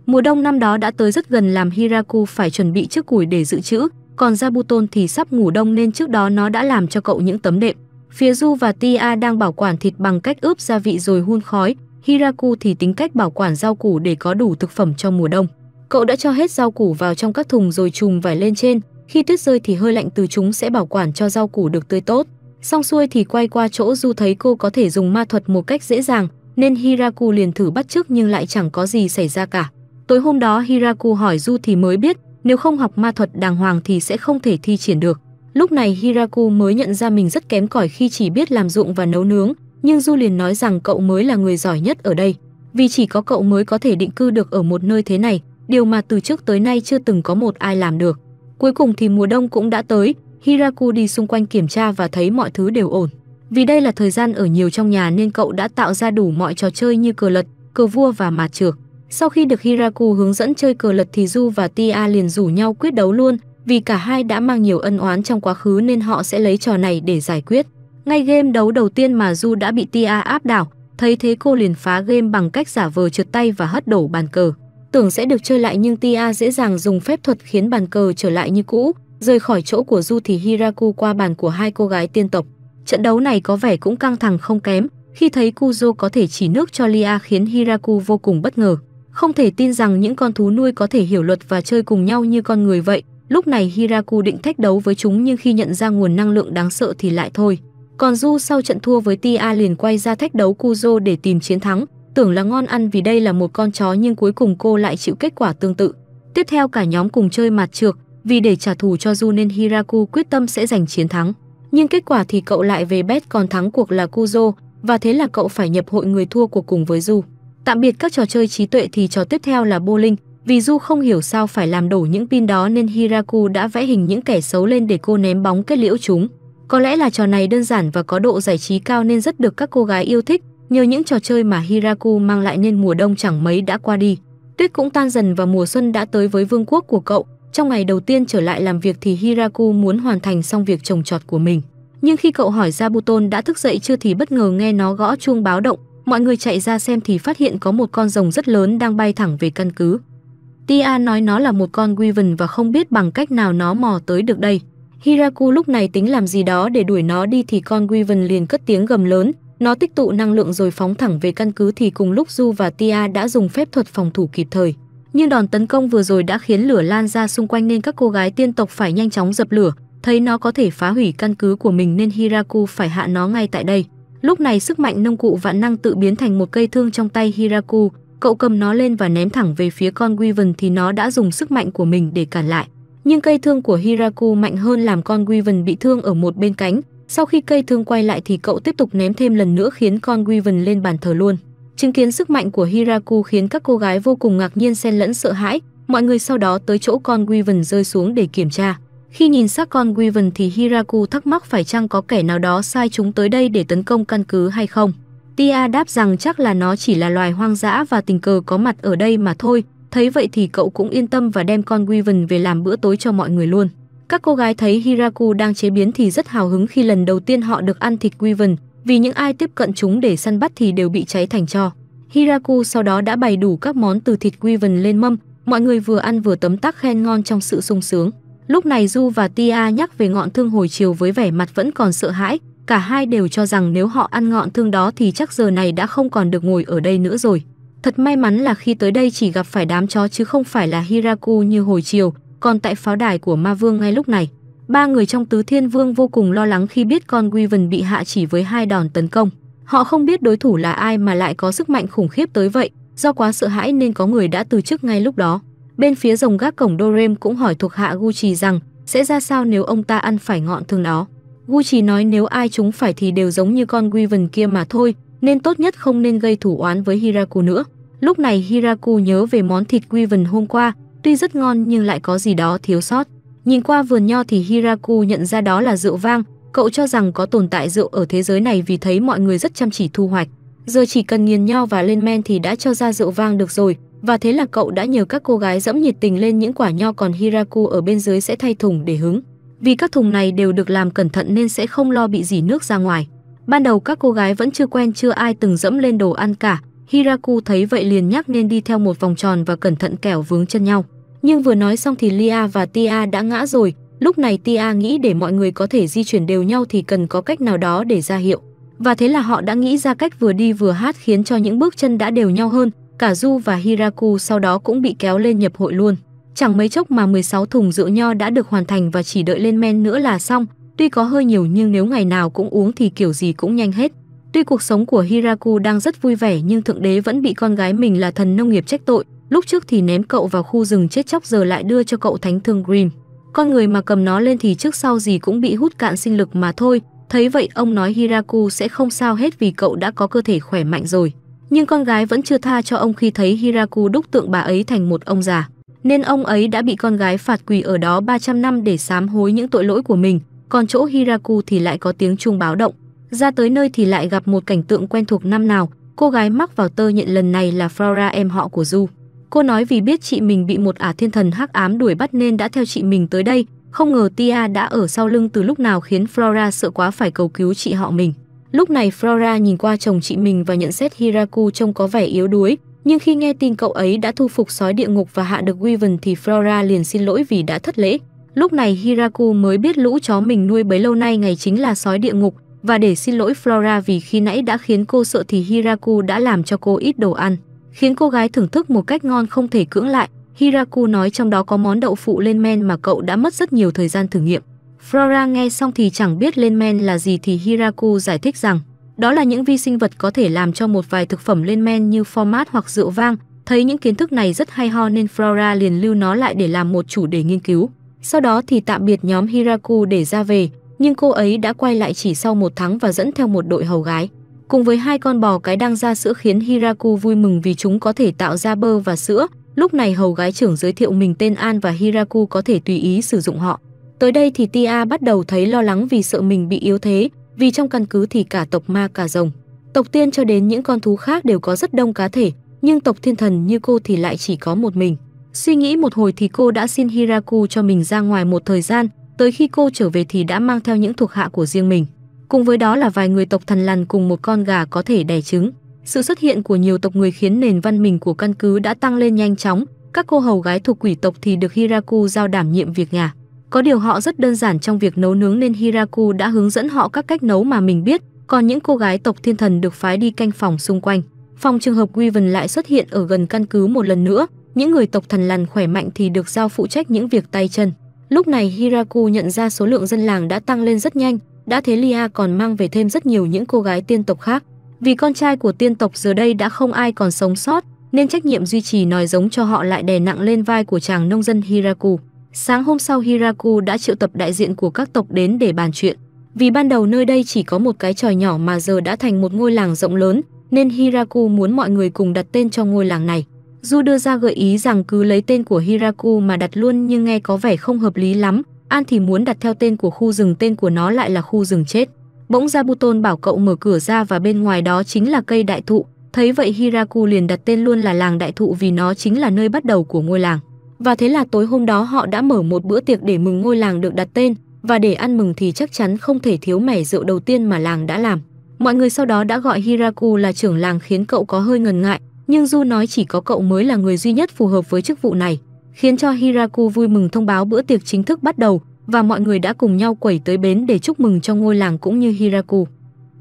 Mùa đông năm đó đã tới rất gần làm Hiraku phải chuẩn bị chiếc củi để dự trữ, còn Zabuton thì sắp ngủ đông nên trước đó nó đã làm cho cậu những tấm đệm. Phía Du và Tia đang bảo quản thịt bằng cách ướp gia vị rồi hun khói, Hiraku thì tính cách bảo quản rau củ để có đủ thực phẩm cho mùa đông. Cậu đã cho hết rau củ vào trong các thùng rồi trùm vải lên trên, khi tuyết rơi thì hơi lạnh từ chúng sẽ bảo quản cho rau củ được tươi tốt. Xong xuôi thì quay qua chỗ Du thấy cô có thể dùng ma thuật một cách dễ dàng, nên Hiraku liền thử bắt chước nhưng lại chẳng có gì xảy ra cả. Tối hôm đó Hiraku hỏi Du thì mới biết, nếu không học ma thuật đàng hoàng thì sẽ không thể thi triển được. Lúc này Hiraku mới nhận ra mình rất kém cỏi khi chỉ biết làm ruộng và nấu nướng, nhưng Du liền nói rằng cậu mới là người giỏi nhất ở đây, vì chỉ có cậu mới có thể định cư được ở một nơi thế này, điều mà từ trước tới nay chưa từng có một ai làm được. Cuối cùng thì mùa đông cũng đã tới, Hiraku đi xung quanh kiểm tra và thấy mọi thứ đều ổn. Vì đây là thời gian ở nhiều trong nhà nên cậu đã tạo ra đủ mọi trò chơi như cờ lật, cờ vua và mạt trược. Sau khi được Hiraku hướng dẫn chơi cờ lật thì Du và Tia liền rủ nhau quyết đấu luôn, vì cả hai đã mang nhiều ân oán trong quá khứ nên họ sẽ lấy trò này để giải quyết. Ngay game đấu đầu tiên mà Du đã bị Tia áp đảo, thấy thế cô liền phá game bằng cách giả vờ trượt tay và hất đổ bàn cờ. Tưởng sẽ được chơi lại nhưng Tia dễ dàng dùng phép thuật khiến bàn cờ trở lại như cũ, rời khỏi chỗ của Du thì Hiraku qua bàn của hai cô gái tiên tộc. Trận đấu này có vẻ cũng căng thẳng không kém, khi thấy Kuzo có thể chỉ nước cho Lia khiến Hiraku vô cùng bất ngờ. Không thể tin rằng những con thú nuôi có thể hiểu luật và chơi cùng nhau như con người vậy. Lúc này Hiraku định thách đấu với chúng nhưng khi nhận ra nguồn năng lượng đáng sợ thì lại thôi. Còn Du sau trận thua với Tia liền quay ra thách đấu Kuzo để tìm chiến thắng, tưởng là ngon ăn vì đây là một con chó nhưng cuối cùng cô lại chịu kết quả tương tự. Tiếp theo cả nhóm cùng chơi mặt trược, vì để trả thù cho Du nên Hiraku quyết tâm sẽ giành chiến thắng. Nhưng kết quả thì cậu lại về bet còn thắng cuộc là Kuzo, và thế là cậu phải nhập hội người thua cuộc cùng với Du. Tạm biệt các trò chơi trí tuệ thì trò tiếp theo là bowling, vì Du không hiểu sao phải làm đổ những pin đó nên Hiraku đã vẽ hình những kẻ xấu lên để cô ném bóng kết liễu chúng. Có lẽ là trò này đơn giản và có độ giải trí cao nên rất được các cô gái yêu thích, nhờ những trò chơi mà Hiraku mang lại nên mùa đông chẳng mấy đã qua đi. Tuyết cũng tan dần và mùa xuân đã tới với vương quốc của cậu. Trong ngày đầu tiên trở lại làm việc thì Hiraku muốn hoàn thành xong việc trồng trọt của mình. Nhưng khi cậu hỏi ra đã thức dậy chưa thì bất ngờ nghe nó gõ chuông báo động, mọi người chạy ra xem thì phát hiện có một con rồng rất lớn đang bay thẳng về căn cứ. Tia nói nó là một con Wyvern và không biết bằng cách nào nó mò tới được đây. Hiraku lúc này tính làm gì đó để đuổi nó đi thì con Wyvern liền cất tiếng gầm lớn, nó tích tụ năng lượng rồi phóng thẳng về căn cứ thì cùng lúc Du và Tia đã dùng phép thuật phòng thủ kịp thời. Nhưng đòn tấn công vừa rồi đã khiến lửa lan ra xung quanh nên các cô gái tiên tộc phải nhanh chóng dập lửa, thấy nó có thể phá hủy căn cứ của mình nên Hiraku phải hạ nó ngay tại đây. Lúc này sức mạnh nông cụ vạn năng tự biến thành một cây thương trong tay Hiraku, cậu cầm nó lên và ném thẳng về phía con Wyvern thì nó đã dùng sức mạnh của mình để cản lại nhưng cây thương của Hiraku mạnh hơn làm con Wyvern bị thương ở một bên cánh. Sau khi cây thương quay lại thì cậu tiếp tục ném thêm lần nữa khiến con Wyvern lên bàn thờ luôn. Chứng kiến sức mạnh của Hiraku khiến các cô gái vô cùng ngạc nhiên xen lẫn sợ hãi, mọi người sau đó tới chỗ con Wyvern rơi xuống để kiểm tra. Khi nhìn xác con Wyvern thì Hiraku thắc mắc phải chăng có kẻ nào đó sai chúng tới đây để tấn công căn cứ hay không. Tia đáp rằng chắc là nó chỉ là loài hoang dã và tình cờ có mặt ở đây mà thôi, Thấy vậy thì cậu cũng yên tâm và đem con Wyvern về làm bữa tối cho mọi người luôn. Các cô gái thấy Hiraku đang chế biến thì rất hào hứng khi lần đầu tiên họ được ăn thịt Wyvern, vì những ai tiếp cận chúng để săn bắt thì đều bị cháy thành tro. Hiraku sau đó đã bày đủ các món từ thịt Wyvern lên mâm, mọi người vừa ăn vừa tấm tắc khen ngon trong sự sung sướng. Lúc này Du và Tia nhắc về ngọn thương hồi chiều với vẻ mặt vẫn còn sợ hãi, cả hai đều cho rằng nếu họ ăn ngọn thương đó thì chắc giờ này đã không còn được ngồi ở đây nữa rồi. Thật may mắn là khi tới đây chỉ gặp phải đám chó chứ không phải là Hiraku như hồi chiều, còn tại pháo đài của Ma Vương ngay lúc này. Ba người trong tứ thiên vương vô cùng lo lắng khi biết con Wyvern bị hạ chỉ với hai đòn tấn công. Họ không biết đối thủ là ai mà lại có sức mạnh khủng khiếp tới vậy, do quá sợ hãi nên có người đã từ chức ngay lúc đó. Bên phía rồng gác cổng Dorem cũng hỏi thuộc hạ Gucci rằng sẽ ra sao nếu ông ta ăn phải ngọn thương đó. Gucci nói nếu ai chúng phải thì đều giống như con Wyvern kia mà thôi, nên tốt nhất không nên gây thủ oán với Hiraku nữa. Lúc này Hiraku nhớ về món thịt Guiven hôm qua, tuy rất ngon nhưng lại có gì đó thiếu sót. Nhìn qua vườn nho thì Hiraku nhận ra đó là rượu vang, cậu cho rằng có tồn tại rượu ở thế giới này vì thấy mọi người rất chăm chỉ thu hoạch. Giờ chỉ cần nghiền nho và lên men thì đã cho ra rượu vang được rồi, và thế là cậu đã nhờ các cô gái dẫm nhiệt tình lên những quả nho còn Hiraku ở bên dưới sẽ thay thùng để hứng. Vì các thùng này đều được làm cẩn thận nên sẽ không lo bị dỉ nước ra ngoài. Ban đầu các cô gái vẫn chưa quen chưa ai từng dẫm lên đồ ăn cả, Hiraku thấy vậy liền nhắc nên đi theo một vòng tròn và cẩn thận kẻo vướng chân nhau. Nhưng vừa nói xong thì Lia và Tia đã ngã rồi, lúc này Tia nghĩ để mọi người có thể di chuyển đều nhau thì cần có cách nào đó để ra hiệu. Và thế là họ đã nghĩ ra cách vừa đi vừa hát khiến cho những bước chân đã đều nhau hơn, cả Du và Hiraku sau đó cũng bị kéo lên nhập hội luôn. Chẳng mấy chốc mà 16 thùng rượu nho đã được hoàn thành và chỉ đợi lên men nữa là xong, tuy có hơi nhiều nhưng nếu ngày nào cũng uống thì kiểu gì cũng nhanh hết. Tuy cuộc sống của Hiraku đang rất vui vẻ nhưng thượng đế vẫn bị con gái mình là thần nông nghiệp trách tội, lúc trước thì ném cậu vào khu rừng chết chóc giờ lại đưa cho cậu thánh thương Green. Con người mà cầm nó lên thì trước sau gì cũng bị hút cạn sinh lực mà thôi, thấy vậy ông nói Hiraku sẽ không sao hết vì cậu đã có cơ thể khỏe mạnh rồi. Nhưng con gái vẫn chưa tha cho ông khi thấy Hiraku đúc tượng bà ấy thành một ông già, nên ông ấy đã bị con gái phạt quỳ ở đó 300 năm để sám hối những tội lỗi của mình, còn chỗ Hiraku thì lại có tiếng chuông báo động. Ra tới nơi thì lại gặp một cảnh tượng quen thuộc năm nào, cô gái mắc vào tơ nhện lần này là Flora em họ của Du. Cô nói vì biết chị mình bị một ả thiên thần hắc ám đuổi bắt nên đã theo chị mình tới đây, không ngờ Tia đã ở sau lưng từ lúc nào khiến Flora sợ quá phải cầu cứu chị họ mình. Lúc này Flora nhìn qua chồng chị mình và nhận xét Hiraku trông có vẻ yếu đuối, nhưng khi nghe tin cậu ấy đã thu phục sói địa ngục và hạ được Weaven thì Flora liền xin lỗi vì đã thất lễ. Lúc này Hiraku mới biết lũ chó mình nuôi bấy lâu nay ngày chính là sói địa ngục, và để xin lỗi Flora vì khi nãy đã khiến cô sợ thì Hiraku đã làm cho cô ít đồ ăn, khiến cô gái thưởng thức một cách ngon không thể cưỡng lại. Hiraku nói trong đó có món đậu phụ lên men mà cậu đã mất rất nhiều thời gian thử nghiệm. Flora nghe xong thì chẳng biết lên men là gì thì Hiraku giải thích rằng đó là những vi sinh vật có thể làm cho một vài thực phẩm lên men như format hoặc rượu vang. Thấy những kiến thức này rất hay ho nên Flora liền lưu nó lại để làm một chủ đề nghiên cứu. Sau đó thì tạm biệt nhóm Hiraku để ra về, nhưng cô ấy đã quay lại chỉ sau một tháng và dẫn theo một đội hầu gái. Cùng với hai con bò cái đang ra sữa khiến Hiraku vui mừng vì chúng có thể tạo ra bơ và sữa. Lúc này hầu gái trưởng giới thiệu mình tên An và Hiraku có thể tùy ý sử dụng họ. Tới đây thì Tia bắt đầu thấy lo lắng vì sợ mình bị yếu thế, vì trong căn cứ thì cả tộc ma cả rồng. Tộc tiên cho đến những con thú khác đều có rất đông cá thể, nhưng tộc thiên thần như cô thì lại chỉ có một mình. Suy nghĩ một hồi thì cô đã xin Hiraku cho mình ra ngoài một thời gian, Tới khi cô trở về thì đã mang theo những thuộc hạ của riêng mình, cùng với đó là vài người tộc thần lằn cùng một con gà có thể đẻ trứng. Sự xuất hiện của nhiều tộc người khiến nền văn minh của căn cứ đã tăng lên nhanh chóng, các cô hầu gái thuộc quỷ tộc thì được Hiraku giao đảm nhiệm việc nhà. Có điều họ rất đơn giản trong việc nấu nướng nên Hiraku đã hướng dẫn họ các cách nấu mà mình biết, còn những cô gái tộc thiên thần được phái đi canh phòng xung quanh. Phòng trường hợp Weaven lại xuất hiện ở gần căn cứ một lần nữa, những người tộc thần lằn khỏe mạnh thì được giao phụ trách những việc tay chân. Lúc này Hiraku nhận ra số lượng dân làng đã tăng lên rất nhanh, đã thế Lia còn mang về thêm rất nhiều những cô gái tiên tộc khác. Vì con trai của tiên tộc giờ đây đã không ai còn sống sót, nên trách nhiệm duy trì nòi giống cho họ lại đè nặng lên vai của chàng nông dân Hiraku. Sáng hôm sau Hiraku đã triệu tập đại diện của các tộc đến để bàn chuyện. Vì ban đầu nơi đây chỉ có một cái tròi nhỏ mà giờ đã thành một ngôi làng rộng lớn, nên Hiraku muốn mọi người cùng đặt tên cho ngôi làng này. Du đưa ra gợi ý rằng cứ lấy tên của Hiraku mà đặt luôn nhưng nghe có vẻ không hợp lý lắm. An thì muốn đặt theo tên của khu rừng tên của nó lại là khu rừng chết. Bỗng Zabuton bảo cậu mở cửa ra và bên ngoài đó chính là cây đại thụ. Thấy vậy Hiraku liền đặt tên luôn là làng đại thụ vì nó chính là nơi bắt đầu của ngôi làng. Và thế là tối hôm đó họ đã mở một bữa tiệc để mừng ngôi làng được đặt tên và để ăn mừng thì chắc chắn không thể thiếu mẻ rượu đầu tiên mà làng đã làm. Mọi người sau đó đã gọi Hiraku là trưởng làng khiến cậu có hơi ngần ngại, nhưng Du nói chỉ có cậu mới là người duy nhất phù hợp với chức vụ này, khiến cho Hiraku vui mừng thông báo bữa tiệc chính thức bắt đầu và mọi người đã cùng nhau quẩy tới bến để chúc mừng cho ngôi làng cũng như Hiraku.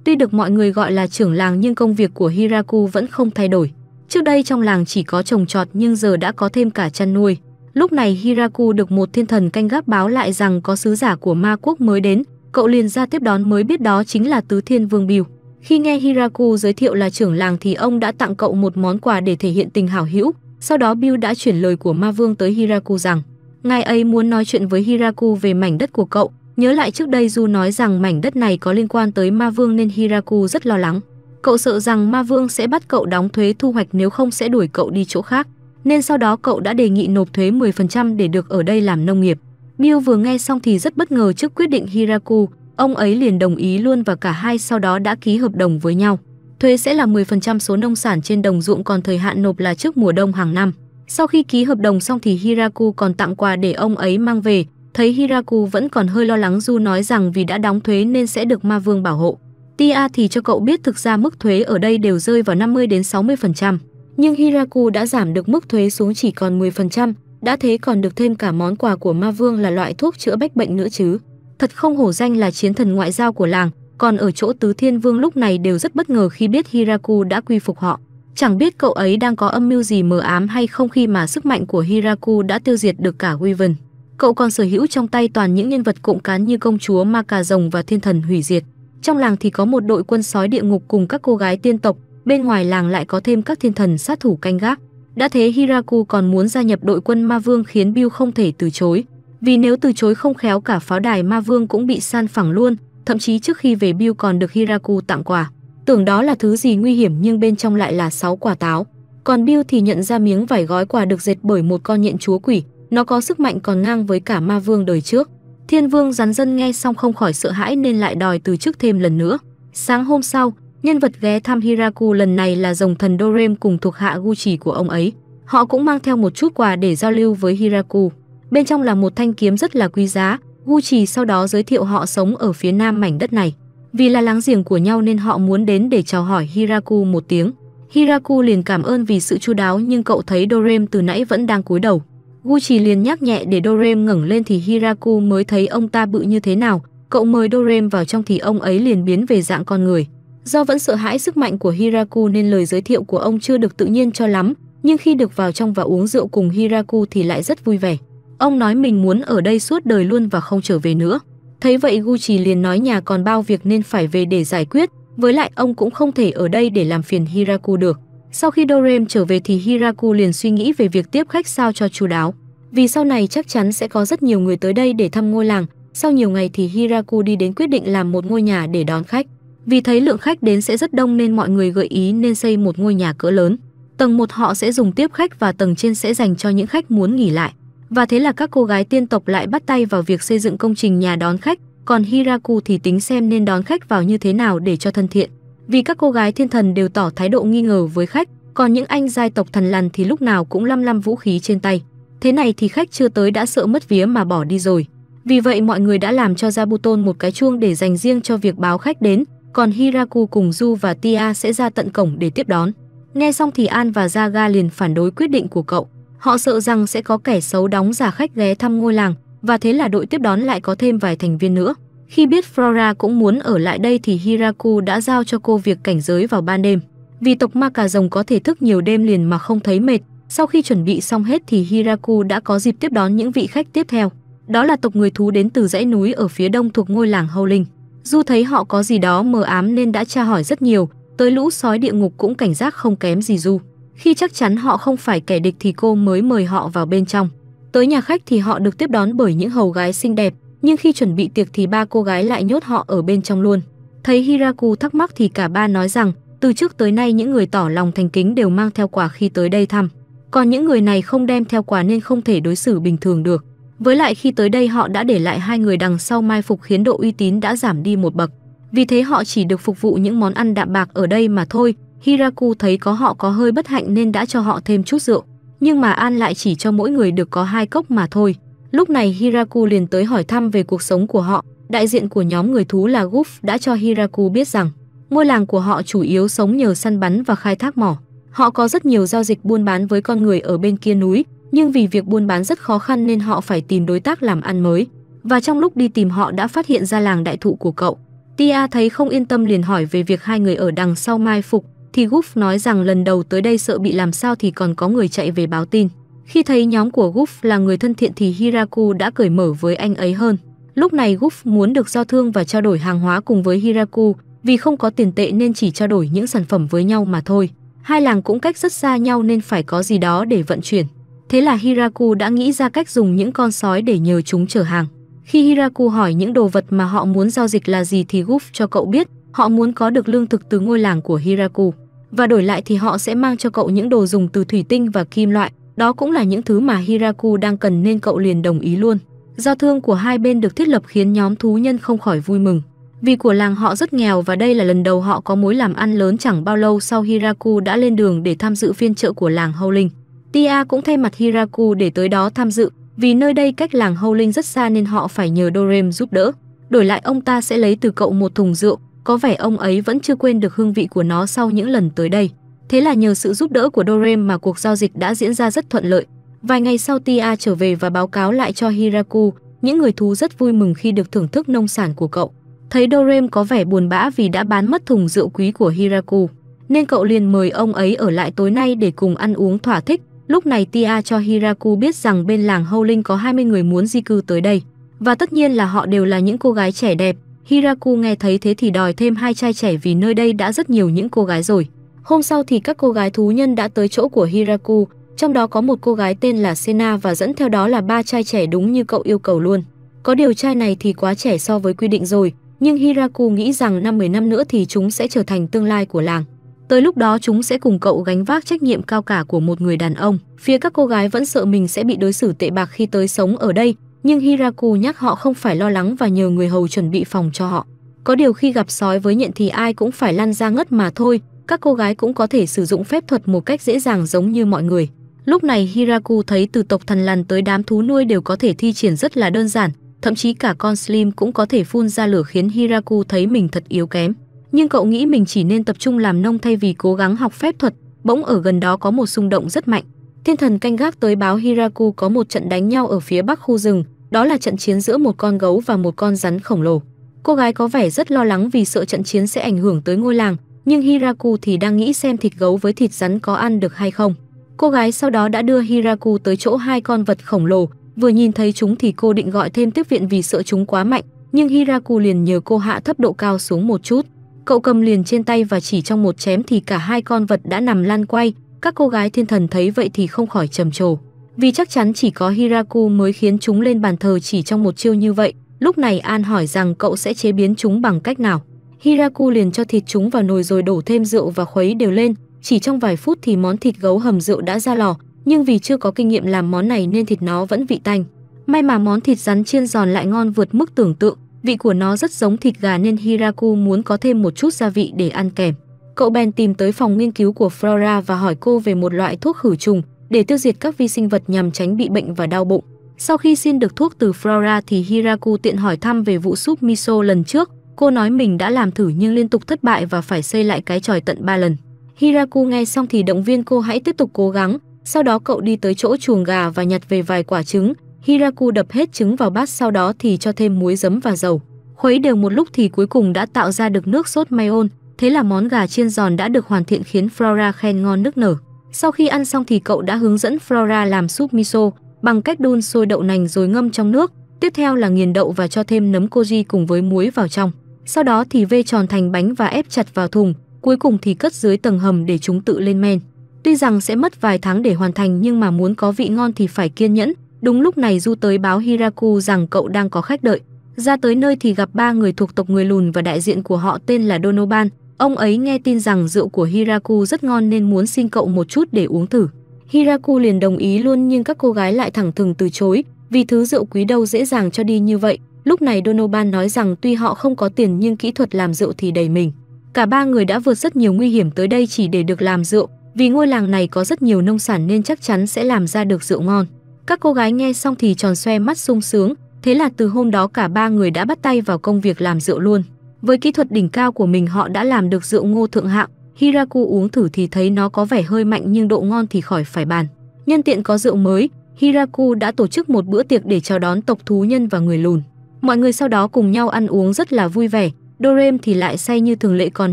Tuy được mọi người gọi là trưởng làng nhưng công việc của Hiraku vẫn không thay đổi. Trước đây trong làng chỉ có trồng trọt nhưng giờ đã có thêm cả chăn nuôi. Lúc này Hiraku được một thiên thần canh gác báo lại rằng có sứ giả của ma quốc mới đến, cậu liền ra tiếp đón mới biết đó chính là Tứ Thiên Vương Biêu. Khi nghe Hiraku giới thiệu là trưởng làng thì ông đã tặng cậu một món quà để thể hiện tình hảo hữu. Sau đó Bill đã chuyển lời của ma vương tới Hiraku rằng ngài ấy muốn nói chuyện với Hiraku về mảnh đất của cậu. Nhớ lại trước đây Du nói rằng mảnh đất này có liên quan tới ma vương nên Hiraku rất lo lắng. Cậu sợ rằng ma vương sẽ bắt cậu đóng thuế thu hoạch nếu không sẽ đuổi cậu đi chỗ khác. Nên sau đó cậu đã đề nghị nộp thuế 10% để được ở đây làm nông nghiệp. Bill vừa nghe xong thì rất bất ngờ trước quyết định Hiraku, Ông ấy liền đồng ý luôn và cả hai sau đó đã ký hợp đồng với nhau. Thuế sẽ là 10% số nông sản trên đồng ruộng còn thời hạn nộp là trước mùa đông hàng năm. Sau khi ký hợp đồng xong thì Hiraku còn tặng quà để ông ấy mang về. Thấy Hiraku vẫn còn hơi lo lắng Du nói rằng vì đã đóng thuế nên sẽ được ma vương bảo hộ. Tia thì cho cậu biết thực ra mức thuế ở đây đều rơi vào 50 đến 60%, nhưng Hiraku đã giảm được mức thuế xuống chỉ còn 10%, đã thế còn được thêm cả món quà của ma vương là loại thuốc chữa bách bệnh nữa chứ. Thật không hổ danh là chiến thần ngoại giao của làng, còn ở chỗ tứ thiên vương lúc này đều rất bất ngờ khi biết Hiraku đã quy phục họ. Chẳng biết cậu ấy đang có âm mưu gì mờ ám hay không khi mà sức mạnh của Hiraku đã tiêu diệt được cả Weaven. Cậu còn sở hữu trong tay toàn những nhân vật cộng cán như công chúa Ma Cà Rồng và thiên thần hủy diệt. Trong làng thì có một đội quân sói địa ngục cùng các cô gái tiên tộc, bên ngoài làng lại có thêm các thiên thần sát thủ canh gác. Đã thế Hiraku còn muốn gia nhập đội quân Ma Vương khiến Bill không thể từ chối vì nếu từ chối không khéo cả pháo đài ma vương cũng bị san phẳng luôn, thậm chí trước khi về Bill còn được Hiraku tặng quà. Tưởng đó là thứ gì nguy hiểm nhưng bên trong lại là 6 quả táo. Còn Bill thì nhận ra miếng vải gói quà được dệt bởi một con nhện chúa quỷ, nó có sức mạnh còn ngang với cả ma vương đời trước. Thiên vương rắn dân nghe xong không khỏi sợ hãi nên lại đòi từ chức thêm lần nữa. Sáng hôm sau, nhân vật ghé thăm Hiraku lần này là rồng thần Dorem cùng thuộc hạ Gucci của ông ấy. Họ cũng mang theo một chút quà để giao lưu với Hiraku. Bên trong là một thanh kiếm rất là quý giá, Gucci sau đó giới thiệu họ sống ở phía nam mảnh đất này. Vì là láng giềng của nhau nên họ muốn đến để chào hỏi Hiraku một tiếng. Hiraku liền cảm ơn vì sự chu đáo nhưng cậu thấy Dorem từ nãy vẫn đang cúi đầu. Gucci liền nhắc nhẹ để Dorem ngẩng lên thì Hiraku mới thấy ông ta bự như thế nào. Cậu mời Dorem vào trong thì ông ấy liền biến về dạng con người. Do vẫn sợ hãi sức mạnh của Hiraku nên lời giới thiệu của ông chưa được tự nhiên cho lắm, nhưng khi được vào trong và uống rượu cùng Hiraku thì lại rất vui vẻ. Ông nói mình muốn ở đây suốt đời luôn và không trở về nữa. Thấy vậy Gucci liền nói nhà còn bao việc nên phải về để giải quyết, với lại ông cũng không thể ở đây để làm phiền Hiraku được. Sau khi Dorem trở về thì Hiraku liền suy nghĩ về việc tiếp khách sao cho chú đáo. Vì sau này chắc chắn sẽ có rất nhiều người tới đây để thăm ngôi làng, sau nhiều ngày thì Hiraku đi đến quyết định làm một ngôi nhà để đón khách. Vì thấy lượng khách đến sẽ rất đông nên mọi người gợi ý nên xây một ngôi nhà cỡ lớn. Tầng 1 họ sẽ dùng tiếp khách và tầng trên sẽ dành cho những khách muốn nghỉ lại. Và thế là các cô gái tiên tộc lại bắt tay vào việc xây dựng công trình nhà đón khách, còn Hiraku thì tính xem nên đón khách vào như thế nào để cho thân thiện. Vì các cô gái thiên thần đều tỏ thái độ nghi ngờ với khách, còn những anh giai tộc thần lằn thì lúc nào cũng lăm lăm vũ khí trên tay. Thế này thì khách chưa tới đã sợ mất vía mà bỏ đi rồi. Vì vậy mọi người đã làm cho Zabuton một cái chuông để dành riêng cho việc báo khách đến, còn Hiraku cùng Du và Tia sẽ ra tận cổng để tiếp đón. Nghe xong thì An và Zaga liền phản đối quyết định của cậu. Họ sợ rằng sẽ có kẻ xấu đóng giả khách ghé thăm ngôi làng và thế là đội tiếp đón lại có thêm vài thành viên nữa. Khi biết Flora cũng muốn ở lại đây thì Hiraku đã giao cho cô việc cảnh giới vào ban đêm. Vì tộc ma cà rồng có thể thức nhiều đêm liền mà không thấy mệt, sau khi chuẩn bị xong hết thì Hiraku đã có dịp tiếp đón những vị khách tiếp theo. Đó là tộc người thú đến từ dãy núi ở phía đông thuộc ngôi làng Hâu Linh. Du thấy họ có gì đó mờ ám nên đã tra hỏi rất nhiều, tới lũ sói địa ngục cũng cảnh giác không kém gì Du. Khi chắc chắn họ không phải kẻ địch thì cô mới mời họ vào bên trong. Tới nhà khách thì họ được tiếp đón bởi những hầu gái xinh đẹp, nhưng khi chuẩn bị tiệc thì ba cô gái lại nhốt họ ở bên trong luôn. Thấy Hiraku thắc mắc thì cả ba nói rằng, từ trước tới nay những người tỏ lòng thành kính đều mang theo quà khi tới đây thăm. Còn những người này không đem theo quà nên không thể đối xử bình thường được. Với lại khi tới đây họ đã để lại hai người đằng sau mai phục khiến độ uy tín đã giảm đi một bậc. Vì thế họ chỉ được phục vụ những món ăn đạm bạc ở đây mà thôi, Hiraku thấy có họ có hơi bất hạnh nên đã cho họ thêm chút rượu, nhưng mà An lại chỉ cho mỗi người được có hai cốc mà thôi. Lúc này Hiraku liền tới hỏi thăm về cuộc sống của họ, đại diện của nhóm người thú là Goof đã cho Hiraku biết rằng ngôi làng của họ chủ yếu sống nhờ săn bắn và khai thác mỏ. Họ có rất nhiều giao dịch buôn bán với con người ở bên kia núi, nhưng vì việc buôn bán rất khó khăn nên họ phải tìm đối tác làm ăn mới. Và trong lúc đi tìm họ đã phát hiện ra làng đại thụ của cậu. Tia thấy không yên tâm liền hỏi về việc hai người ở đằng sau mai phục, thì Goof nói rằng lần đầu tới đây sợ bị làm sao thì còn có người chạy về báo tin. Khi thấy nhóm của Goof là người thân thiện thì Hiraku đã cởi mở với anh ấy hơn. Lúc này Goof muốn được giao thương và trao đổi hàng hóa cùng với Hiraku vì không có tiền tệ nên chỉ trao đổi những sản phẩm với nhau mà thôi. Hai làng cũng cách rất xa nhau nên phải có gì đó để vận chuyển. Thế là Hiraku đã nghĩ ra cách dùng những con sói để nhờ chúng chở hàng. Khi Hiraku hỏi những đồ vật mà họ muốn giao dịch là gì thì Goof cho cậu biết họ muốn có được lương thực từ ngôi làng của Hiraku và đổi lại thì họ sẽ mang cho cậu những đồ dùng từ thủy tinh và kim loại. Đó cũng là những thứ mà Hiraku đang cần nên cậu liền đồng ý luôn. Giao thương của hai bên được thiết lập khiến nhóm thú nhân không khỏi vui mừng. Vì của làng họ rất nghèo và đây là lần đầu họ có mối làm ăn lớn chẳng bao lâu sau Hiraku đã lên đường để tham dự phiên chợ của làng Howling Tia cũng thay mặt Hiraku để tới đó tham dự, vì nơi đây cách làng Howling rất xa nên họ phải nhờ Dorem giúp đỡ. Đổi lại ông ta sẽ lấy từ cậu một thùng rượu, có vẻ ông ấy vẫn chưa quên được hương vị của nó sau những lần tới đây. Thế là nhờ sự giúp đỡ của Dorem mà cuộc giao dịch đã diễn ra rất thuận lợi. Vài ngày sau Tia trở về và báo cáo lại cho Hiraku, những người thú rất vui mừng khi được thưởng thức nông sản của cậu. Thấy Dorem có vẻ buồn bã vì đã bán mất thùng rượu quý của Hiraku, nên cậu liền mời ông ấy ở lại tối nay để cùng ăn uống thỏa thích. Lúc này Tia cho Hiraku biết rằng bên làng Howling có 20 người muốn di cư tới đây. Và tất nhiên là họ đều là những cô gái trẻ đẹp, Hiraku nghe thấy thế thì đòi thêm hai trai trẻ vì nơi đây đã rất nhiều những cô gái rồi. Hôm sau thì các cô gái thú nhân đã tới chỗ của Hiraku, trong đó có một cô gái tên là Sena và dẫn theo đó là ba trai trẻ đúng như cậu yêu cầu luôn. Có điều trai này thì quá trẻ so với quy định rồi, nhưng Hiraku nghĩ rằng năm 10 năm nữa thì chúng sẽ trở thành tương lai của làng. Tới lúc đó chúng sẽ cùng cậu gánh vác trách nhiệm cao cả của một người đàn ông. Phía các cô gái vẫn sợ mình sẽ bị đối xử tệ bạc khi tới sống ở đây, nhưng Hiraku nhắc họ không phải lo lắng và nhờ người hầu chuẩn bị phòng cho họ. Có điều khi gặp sói với nhện thì ai cũng phải lăn ra ngất mà thôi, các cô gái cũng có thể sử dụng phép thuật một cách dễ dàng giống như mọi người. Lúc này Hiraku thấy từ tộc thần lằn tới đám thú nuôi đều có thể thi triển rất là đơn giản, thậm chí cả con Slim cũng có thể phun ra lửa khiến Hiraku thấy mình thật yếu kém. Nhưng cậu nghĩ mình chỉ nên tập trung làm nông thay vì cố gắng học phép thuật, bỗng ở gần đó có một xung động rất mạnh. Thiên thần canh gác tới báo Hiraku có một trận đánh nhau ở phía bắc khu rừng, đó là trận chiến giữa một con gấu và một con rắn khổng lồ. Cô gái có vẻ rất lo lắng vì sợ trận chiến sẽ ảnh hưởng tới ngôi làng, nhưng Hiraku thì đang nghĩ xem thịt gấu với thịt rắn có ăn được hay không. Cô gái sau đó đã đưa Hiraku tới chỗ hai con vật khổng lồ, vừa nhìn thấy chúng thì cô định gọi thêm tiếp viện vì sợ chúng quá mạnh, nhưng Hiraku liền nhờ cô hạ thấp độ cao xuống một chút. Cậu cầm liền trên tay và chỉ trong một chém thì cả hai con vật đã nằm lăn quay, các cô gái thiên thần thấy vậy thì không khỏi trầm trồ vì chắc chắn chỉ có Hiraku mới khiến chúng lên bàn thờ chỉ trong một chiêu như vậy. Lúc này An hỏi rằng cậu sẽ chế biến chúng bằng cách nào. Hiraku liền cho thịt chúng vào nồi rồi đổ thêm rượu và khuấy đều lên. Chỉ trong vài phút thì món thịt gấu hầm rượu đã ra lò, nhưng vì chưa có kinh nghiệm làm món này nên thịt nó vẫn vị tanh. May mà món thịt rắn chiên giòn lại ngon vượt mức tưởng tượng, vị của nó rất giống thịt gà nên Hiraku muốn có thêm một chút gia vị để ăn kèm. Cậu bèn tìm tới phòng nghiên cứu của Flora và hỏi cô về một loại thuốc khử trùng, để tiêu diệt các vi sinh vật nhằm tránh bị bệnh và đau bụng. Sau khi xin được thuốc từ Flora thì Hiraku tiện hỏi thăm về vụ súp miso lần trước. Cô nói mình đã làm thử nhưng liên tục thất bại và phải xây lại cái tròi tận 3 lần. Hiraku nghe xong thì động viên cô hãy tiếp tục cố gắng. Sau đó cậu đi tới chỗ chuồng gà và nhặt về vài quả trứng. Hiraku đập hết trứng vào bát sau đó thì cho thêm muối giấm và dầu. Khuấy đều một lúc thì cuối cùng đã tạo ra được nước sốt mayon. Thế là món gà chiên giòn đã được hoàn thiện khiến Flora khen ngon nức nở. Sau khi ăn xong thì cậu đã hướng dẫn Flora làm súp miso bằng cách đun sôi đậu nành rồi ngâm trong nước. Tiếp theo là nghiền đậu và cho thêm nấm koji cùng với muối vào trong. Sau đó thì vê tròn thành bánh và ép chặt vào thùng, cuối cùng thì cất dưới tầng hầm để chúng tự lên men. Tuy rằng sẽ mất vài tháng để hoàn thành nhưng mà muốn có vị ngon thì phải kiên nhẫn. Đúng lúc này Du tới báo Hiraku rằng cậu đang có khách đợi. Ra tới nơi thì gặp ba người thuộc tộc người lùn và đại diện của họ tên là Donoban, Ông ấy nghe tin rằng rượu của Hiraku rất ngon nên muốn xin cậu một chút để uống thử. Hiraku liền đồng ý luôn nhưng các cô gái lại thẳng thừng từ chối, vì thứ rượu quý đâu dễ dàng cho đi như vậy. Lúc này Donoban nói rằng tuy họ không có tiền nhưng kỹ thuật làm rượu thì đầy mình. Cả ba người đã vượt rất nhiều nguy hiểm tới đây chỉ để được làm rượu, vì ngôi làng này có rất nhiều nông sản nên chắc chắn sẽ làm ra được rượu ngon. Các cô gái nghe xong thì tròn xoe mắt sung sướng, thế là từ hôm đó cả ba người đã bắt tay vào công việc làm rượu luôn. Với kỹ thuật đỉnh cao của mình họ đã làm được rượu ngô thượng hạng, Hiraku uống thử thì thấy nó có vẻ hơi mạnh nhưng độ ngon thì khỏi phải bàn. Nhân tiện có rượu mới, Hiraku đã tổ chức một bữa tiệc để chào đón tộc thú nhân và người lùn. Mọi người sau đó cùng nhau ăn uống rất là vui vẻ, Dorem thì lại say như thường lệ còn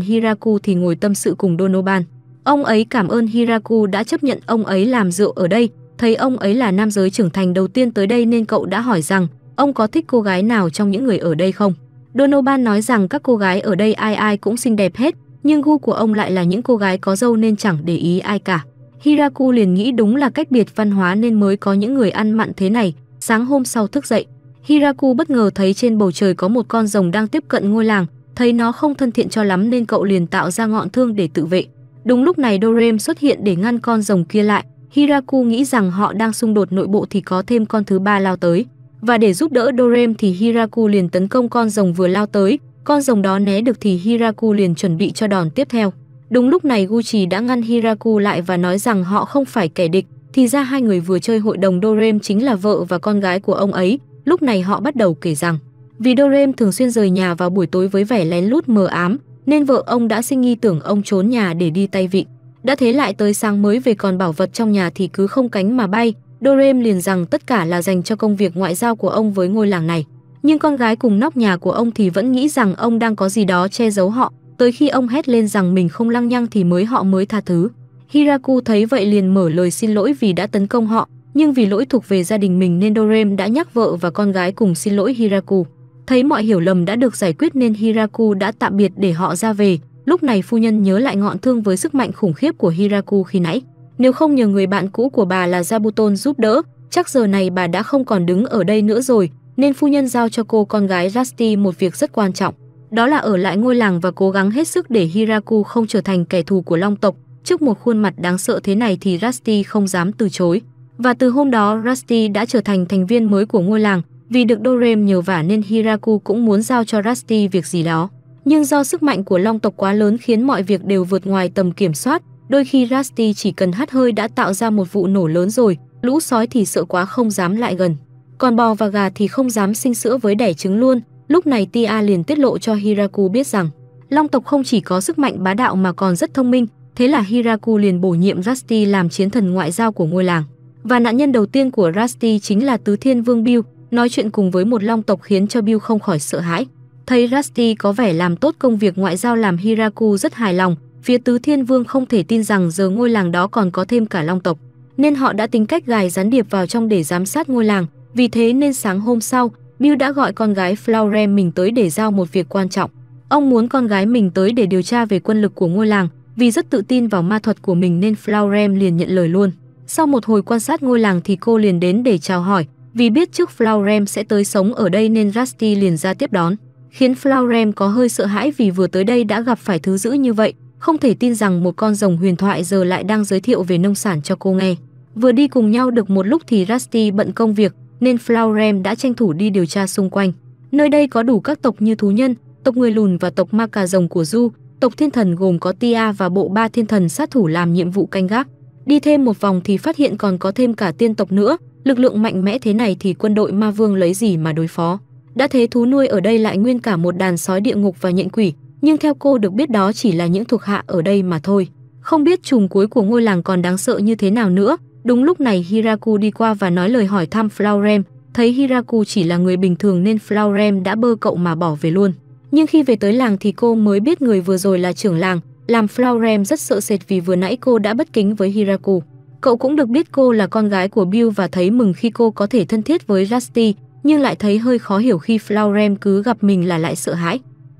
Hiraku thì ngồi tâm sự cùng Donoban. Ông ấy cảm ơn Hiraku đã chấp nhận ông ấy làm rượu ở đây, thấy ông ấy là nam giới trưởng thành đầu tiên tới đây nên cậu đã hỏi rằng ông có thích cô gái nào trong những người ở đây không? Donovan nói rằng các cô gái ở đây ai ai cũng xinh đẹp hết, nhưng gu của ông lại là những cô gái có dâu nên chẳng để ý ai cả. Hiraku liền nghĩ đúng là cách biệt văn hóa nên mới có những người ăn mặn thế này. Sáng hôm sau thức dậy, Hiraku bất ngờ thấy trên bầu trời có một con rồng đang tiếp cận ngôi làng, thấy nó không thân thiện cho lắm nên cậu liền tạo ra ngọn thương để tự vệ. Đúng lúc này Dorem xuất hiện để ngăn con rồng kia lại, Hiraku nghĩ rằng họ đang xung đột nội bộ thì có thêm con thứ ba lao tới và để giúp đỡ Dorem thì Hiraku liền tấn công con rồng vừa lao tới, con rồng đó né được thì Hiraku liền chuẩn bị cho đòn tiếp theo. Đúng lúc này Gucci đã ngăn Hiraku lại và nói rằng họ không phải kẻ địch, thì ra hai người vừa chơi hội đồng Dorem chính là vợ và con gái của ông ấy. Lúc này họ bắt đầu kể rằng, vì Dorem thường xuyên rời nhà vào buổi tối với vẻ lén lút mờ ám, nên vợ ông đã sinh nghi tưởng ông trốn nhà để đi tay vịn. Đã thế lại tới sáng mới về còn bảo vật trong nhà thì cứ không cánh mà bay, Dorem liền rằng tất cả là dành cho công việc ngoại giao của ông với ngôi làng này. Nhưng con gái cùng nóc nhà của ông thì vẫn nghĩ rằng ông đang có gì đó che giấu họ, tới khi ông hét lên rằng mình không lăng nhăng thì mới họ mới tha thứ. Hiraku thấy vậy liền mở lời xin lỗi vì đã tấn công họ, nhưng vì lỗi thuộc về gia đình mình nên Dorem đã nhắc vợ và con gái cùng xin lỗi Hiraku. Thấy mọi hiểu lầm đã được giải quyết nên Hiraku đã tạm biệt để họ ra về. Lúc này phu nhân nhớ lại ngọn thương với sức mạnh khủng khiếp của Hiraku khi nãy. Nếu không nhờ người bạn cũ của bà là Jabuton giúp đỡ, chắc giờ này bà đã không còn đứng ở đây nữa rồi, nên phu nhân giao cho cô con gái Rusty một việc rất quan trọng. Đó là ở lại ngôi làng và cố gắng hết sức để Hiraku không trở thành kẻ thù của Long tộc. Trước một khuôn mặt đáng sợ thế này thì Rusty không dám từ chối. Và từ hôm đó Rusty đã trở thành thành viên mới của ngôi làng. Vì được Dorem nhờ vả nên Hiraku cũng muốn giao cho Rusty việc gì đó. Nhưng do sức mạnh của Long tộc quá lớn khiến mọi việc đều vượt ngoài tầm kiểm soát, Đôi khi Rusty chỉ cần hắt hơi đã tạo ra một vụ nổ lớn rồi, lũ sói thì sợ quá không dám lại gần. Còn bò và gà thì không dám sinh sữa với đẻ trứng luôn. Lúc này Tia liền tiết lộ cho Hiraku biết rằng Long tộc không chỉ có sức mạnh bá đạo mà còn rất thông minh, thế là Hiraku liền bổ nhiệm Rusty làm chiến thần ngoại giao của ngôi làng. Và nạn nhân đầu tiên của Rusty chính là Tứ Thiên Vương Bill, nói chuyện cùng với một long tộc khiến cho Bill không khỏi sợ hãi. Thấy Rusty có vẻ làm tốt công việc ngoại giao làm Hiraku rất hài lòng, Phía tứ thiên vương không thể tin rằng giờ ngôi làng đó còn có thêm cả long tộc, nên họ đã tính cách gài gián điệp vào trong để giám sát ngôi làng. Vì thế nên sáng hôm sau, Bill đã gọi con gái Florem mình tới để giao một việc quan trọng. Ông muốn con gái mình tới để điều tra về quân lực của ngôi làng, vì rất tự tin vào ma thuật của mình nên Florem liền nhận lời luôn. Sau một hồi quan sát ngôi làng thì cô liền đến để chào hỏi, vì biết trước Florem sẽ tới sống ở đây nên Rusty liền ra tiếp đón, khiến Florem có hơi sợ hãi vì vừa tới đây đã gặp phải thứ dữ như vậy, không thể tin rằng một con rồng huyền thoại giờ lại đang giới thiệu về nông sản cho cô nghe. Vừa đi cùng nhau được một lúc thì Rusty bận công việc, nên Florem đã tranh thủ đi điều tra xung quanh. Nơi đây có đủ các tộc như thú nhân, tộc người lùn và tộc ma cà rồng của Du, tộc thiên thần gồm có Tia và bộ ba thiên thần sát thủ làm nhiệm vụ canh gác. Đi thêm một vòng thì phát hiện còn có thêm cả tiên tộc nữa, lực lượng mạnh mẽ thế này thì quân đội ma vương lấy gì mà đối phó. Đã thế thú nuôi ở đây lại nguyên cả một đàn sói địa ngục và nhện quỷ, nhưng theo cô được biết đó chỉ là những thuộc hạ ở đây mà thôi. Không biết trùng cuối của ngôi làng còn đáng sợ như thế nào nữa. Đúng lúc này Hiraku đi qua và nói lời hỏi thăm Flaurem, thấy Hiraku chỉ là người bình thường nên Flaurem đã bơ cậu mà bỏ về luôn. Nhưng khi về tới làng thì cô mới biết người vừa rồi là trưởng làng, làm Flaurem rất sợ sệt vì vừa nãy cô đã bất kính với Hiraku. Cậu cũng được biết cô là con gái của Bill và thấy mừng khi cô có thể thân thiết với Rusty, nhưng lại thấy hơi khó hiểu khi Flaurem cứ gặp mình là lại sợ hãi.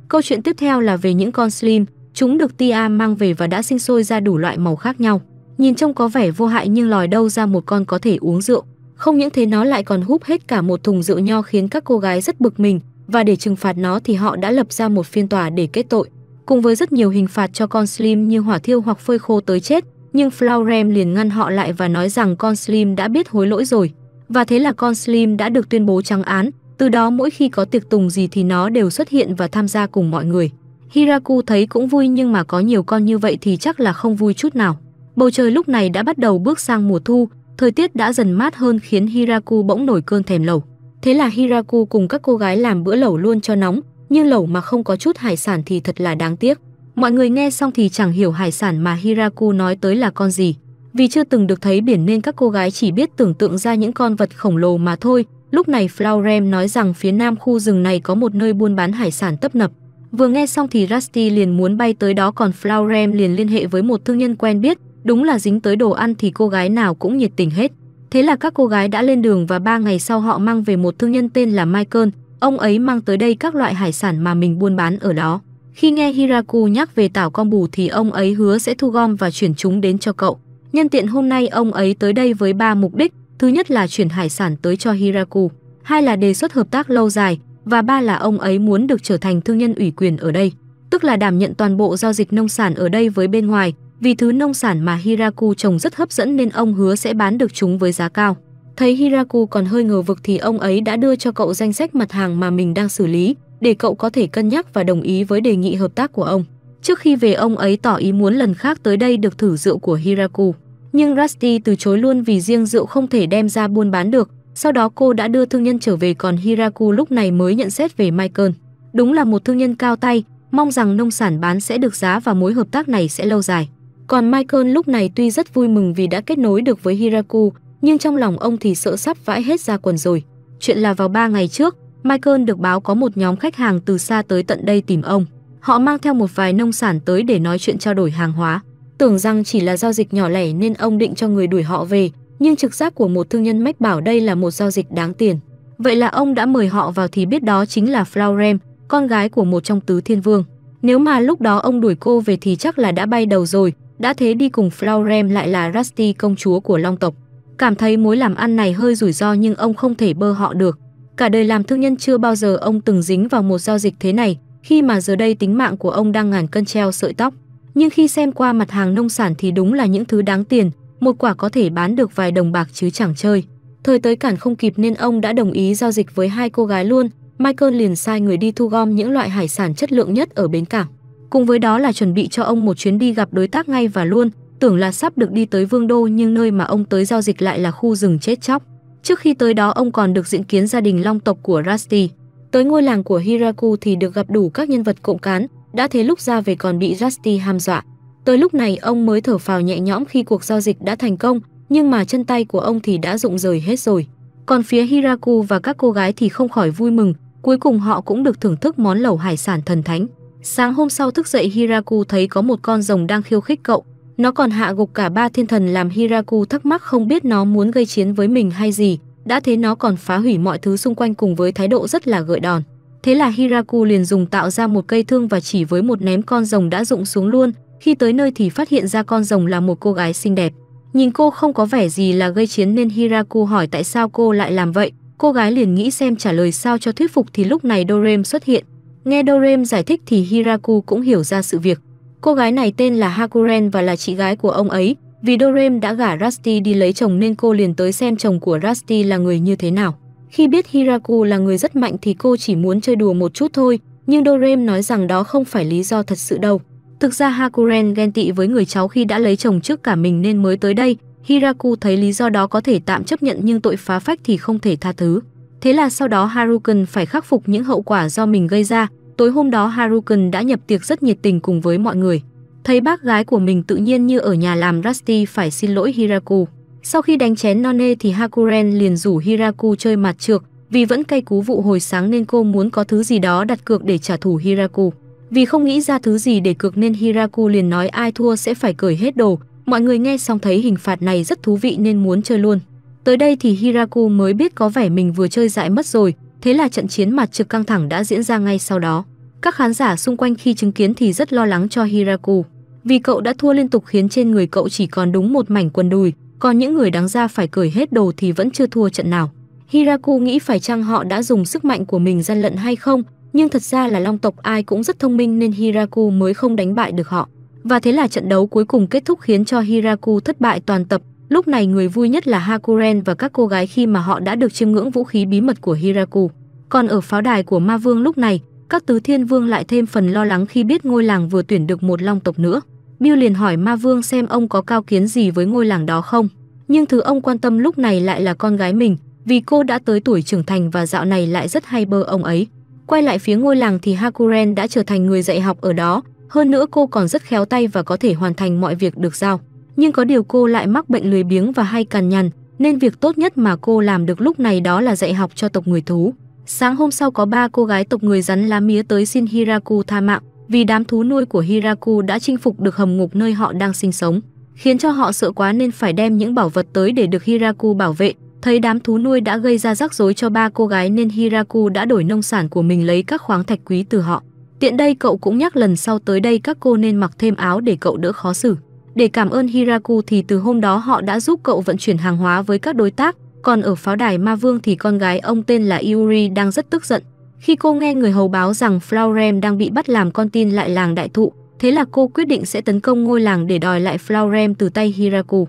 Câu chuyện tiếp theo là về những con slim, chúng được Tia mang về và đã sinh sôi ra đủ loại màu khác nhau. Nhìn trông có vẻ vô hại nhưng lòi đâu ra một con có thể uống rượu. Không những thế nó lại còn húp hết cả một thùng rượu nho khiến các cô gái rất bực mình và để trừng phạt nó thì họ đã lập ra một phiên tòa để kết tội. Cùng với rất nhiều hình phạt cho con Slim như hỏa thiêu hoặc phơi khô tới chết, nhưng Florem liền ngăn họ lại và nói rằng con Slim đã biết hối lỗi rồi. Và thế là con Slim đã được tuyên bố trắng án, từ đó mỗi khi có tiệc tùng gì thì nó đều xuất hiện và tham gia cùng mọi người. Hiraku thấy cũng vui nhưng mà có nhiều con như vậy thì chắc là không vui chút nào. Bầu trời lúc này đã bắt đầu bước sang mùa thu, thời tiết đã dần mát hơn khiến Hiraku bỗng nổi cơn thèm lẩu. Thế là Hiraku cùng các cô gái làm bữa lẩu luôn cho nóng, nhưng lẩu mà không có chút hải sản thì thật là đáng tiếc. Mọi người nghe xong thì chẳng hiểu hải sản mà Hiraku nói tới là con gì. Vì chưa từng được thấy biển nên các cô gái chỉ biết tưởng tượng ra những con vật khổng lồ mà thôi, Lúc này Flaurem nói rằng phía nam khu rừng này có một nơi buôn bán hải sản tấp nập. Vừa nghe xong thì Rusty liền muốn bay tới đó còn Flaurem liền liên hệ với một thương nhân quen biết, đúng là dính tới đồ ăn thì cô gái nào cũng nhiệt tình hết. Thế là các cô gái đã lên đường và ba ngày sau họ mang về một thương nhân tên là Michael, ông ấy mang tới đây các loại hải sản mà mình buôn bán ở đó. Khi nghe Hiraku nhắc về tảo con bù thì ông ấy hứa sẽ thu gom và chuyển chúng đến cho cậu. Nhân tiện hôm nay ông ấy tới đây với ba mục đích, Thứ nhất là chuyển hải sản tới cho Hiraku, hai là đề xuất hợp tác lâu dài và ba là ông ấy muốn được trở thành thương nhân ủy quyền ở đây, tức là đảm nhận toàn bộ giao dịch nông sản ở đây với bên ngoài, vì thứ nông sản mà Hiraku trồng rất hấp dẫn nên ông hứa sẽ bán được chúng với giá cao. Thấy Hiraku còn hơi ngờ vực thì ông ấy đã đưa cho cậu danh sách mặt hàng mà mình đang xử lý, để cậu có thể cân nhắc và đồng ý với đề nghị hợp tác của ông. Trước khi về ông ấy tỏ ý muốn lần khác tới đây được thử rượu của Hiraku nhưng Rusty từ chối luôn vì riêng rượu không thể đem ra buôn bán được. Sau đó cô đã đưa thương nhân trở về còn Hiraku lúc này mới nhận xét về Michael. Đúng là một thương nhân cao tay, mong rằng nông sản bán sẽ được giá và mối hợp tác này sẽ lâu dài. Còn Michael lúc này tuy rất vui mừng vì đã kết nối được với Hiraku, nhưng trong lòng ông thì sợ sắp vãi hết ra quần rồi. Chuyện là vào 3 ngày trước, Michael được báo có một nhóm khách hàng từ xa tới tận đây tìm ông. Họ mang theo một vài nông sản tới để nói chuyện trao đổi hàng hóa. Tưởng rằng chỉ là giao dịch nhỏ lẻ nên ông định cho người đuổi họ về, nhưng trực giác của một thương nhân mách bảo đây là một giao dịch đáng tiền. Vậy là ông đã mời họ vào thì biết đó chính là Flaurem, con gái của một trong tứ thiên vương. Nếu mà lúc đó ông đuổi cô về thì chắc là đã bay đầu rồi, đã thế đi cùng Flaurem lại là Rusty công chúa của Long tộc. Cảm thấy mối làm ăn này hơi rủi ro nhưng ông không thể bơ họ được. Cả đời làm thương nhân chưa bao giờ ông từng dính vào một giao dịch thế này, khi mà giờ đây tính mạng của ông đang ngàn cân treo sợi tóc nhưng khi xem qua mặt hàng nông sản thì đúng là những thứ đáng tiền, một quả có thể bán được vài đồng bạc chứ chẳng chơi. Thời tới cản không kịp nên ông đã đồng ý giao dịch với hai cô gái luôn, Michael liền sai người đi thu gom những loại hải sản chất lượng nhất ở bến cảng. Cùng với đó là chuẩn bị cho ông một chuyến đi gặp đối tác ngay và luôn, tưởng là sắp được đi tới Vương Đô nhưng nơi mà ông tới giao dịch lại là khu rừng chết chóc. Trước khi tới đó ông còn được diện kiến gia đình long tộc của Rusty. Tới ngôi làng của Hiraku thì được gặp đủ các nhân vật cộng cán, đã thế lúc ra về còn bị Rusty ham dọa. Tới lúc này ông mới thở phào nhẹ nhõm khi cuộc giao dịch đã thành công, nhưng mà chân tay của ông thì đã rụng rời hết rồi. Còn phía Hiraku và các cô gái thì không khỏi vui mừng, cuối cùng họ cũng được thưởng thức món lẩu hải sản thần thánh. Sáng hôm sau thức dậy Hiraku thấy có một con rồng đang khiêu khích cậu. Nó còn hạ gục cả ba thiên thần làm Hiraku thắc mắc không biết nó muốn gây chiến với mình hay gì. Đã thế nó còn phá hủy mọi thứ xung quanh cùng với thái độ rất là gợi đòn. Thế là Hiraku liền dùng tạo ra một cây thương và chỉ với một ném con rồng đã rụng xuống luôn. Khi tới nơi thì phát hiện ra con rồng là một cô gái xinh đẹp. Nhìn cô không có vẻ gì là gây chiến nên Hiraku hỏi tại sao cô lại làm vậy. Cô gái liền nghĩ xem trả lời sao cho thuyết phục thì lúc này Dorem xuất hiện. Nghe Dorem giải thích thì Hiraku cũng hiểu ra sự việc. Cô gái này tên là Hakuren và là chị gái của ông ấy. Vì Dorem đã gả Rusty đi lấy chồng nên cô liền tới xem chồng của Rusty là người như thế nào. Khi biết Hiraku là người rất mạnh thì cô chỉ muốn chơi đùa một chút thôi, nhưng Dorem nói rằng đó không phải lý do thật sự đâu. Thực ra Hakuren ghen tị với người cháu khi đã lấy chồng trước cả mình nên mới tới đây, Hiraku thấy lý do đó có thể tạm chấp nhận nhưng tội phá phách thì không thể tha thứ. Thế là sau đó Haruken phải khắc phục những hậu quả do mình gây ra. Tối hôm đó Haruken đã nhập tiệc rất nhiệt tình cùng với mọi người. Thấy bác gái của mình tự nhiên như ở nhà làm Rusty phải xin lỗi Hiraku. Sau khi đánh chén non nê thì Hakuren liền rủ Hiraku chơi mặt trược, vì vẫn cay cú vụ hồi sáng nên cô muốn có thứ gì đó đặt cược để trả thù Hiraku. Vì không nghĩ ra thứ gì để cược nên Hiraku liền nói ai thua sẽ phải cởi hết đồ. Mọi người nghe xong thấy hình phạt này rất thú vị nên muốn chơi luôn. Tới đây thì Hiraku mới biết có vẻ mình vừa chơi dại mất rồi, thế là trận chiến mặt trực căng thẳng đã diễn ra ngay sau đó. Các khán giả xung quanh khi chứng kiến thì rất lo lắng cho Hiraku, vì cậu đã thua liên tục khiến trên người cậu chỉ còn đúng một mảnh quần đùi, còn những người đáng ra phải cởi hết đồ thì vẫn chưa thua trận nào. Hiraku nghĩ phải chăng họ đã dùng sức mạnh của mình gian lận hay không, nhưng thật ra là long tộc ai cũng rất thông minh nên Hiraku mới không đánh bại được họ. Và thế là trận đấu cuối cùng kết thúc khiến cho Hiraku thất bại toàn tập. Lúc này người vui nhất là Hakuren và các cô gái khi mà họ đã được chiêm ngưỡng vũ khí bí mật của Hiraku. Còn ở pháo đài của Ma Vương lúc này, các tứ thiên vương lại thêm phần lo lắng khi biết ngôi làng vừa tuyển được một long tộc nữa. Bill liền hỏi ma vương xem ông có cao kiến gì với ngôi làng đó không. Nhưng thứ ông quan tâm lúc này lại là con gái mình, vì cô đã tới tuổi trưởng thành và dạo này lại rất hay bơ ông ấy. Quay lại phía ngôi làng thì Hakuren đã trở thành người dạy học ở đó, hơn nữa cô còn rất khéo tay và có thể hoàn thành mọi việc được giao. Nhưng có điều cô lại mắc bệnh lười biếng và hay cằn nhằn, nên việc tốt nhất mà cô làm được lúc này đó là dạy học cho tộc người thú. Sáng hôm sau có ba cô gái tộc người rắn lá mía tới xin Hiraku tha mạng, vì đám thú nuôi của Hiraku đã chinh phục được hầm ngục nơi họ đang sinh sống, khiến cho họ sợ quá nên phải đem những bảo vật tới để được Hiraku bảo vệ. Thấy đám thú nuôi đã gây ra rắc rối cho ba cô gái nên Hiraku đã đổi nông sản của mình lấy các khoáng thạch quý từ họ. Tiện đây cậu cũng nhắc lần sau tới đây các cô nên mặc thêm áo để cậu đỡ khó xử. Để cảm ơn Hiraku thì từ hôm đó họ đã giúp cậu vận chuyển hàng hóa với các đối tác, còn ở pháo đài Ma Vương thì con gái ông tên là Yuri đang rất tức giận khi cô nghe người hầu báo rằng Florem đang bị bắt làm con tin lại làng đại thụ, thế là cô quyết định sẽ tấn công ngôi làng để đòi lại Florem từ tay Hiraku.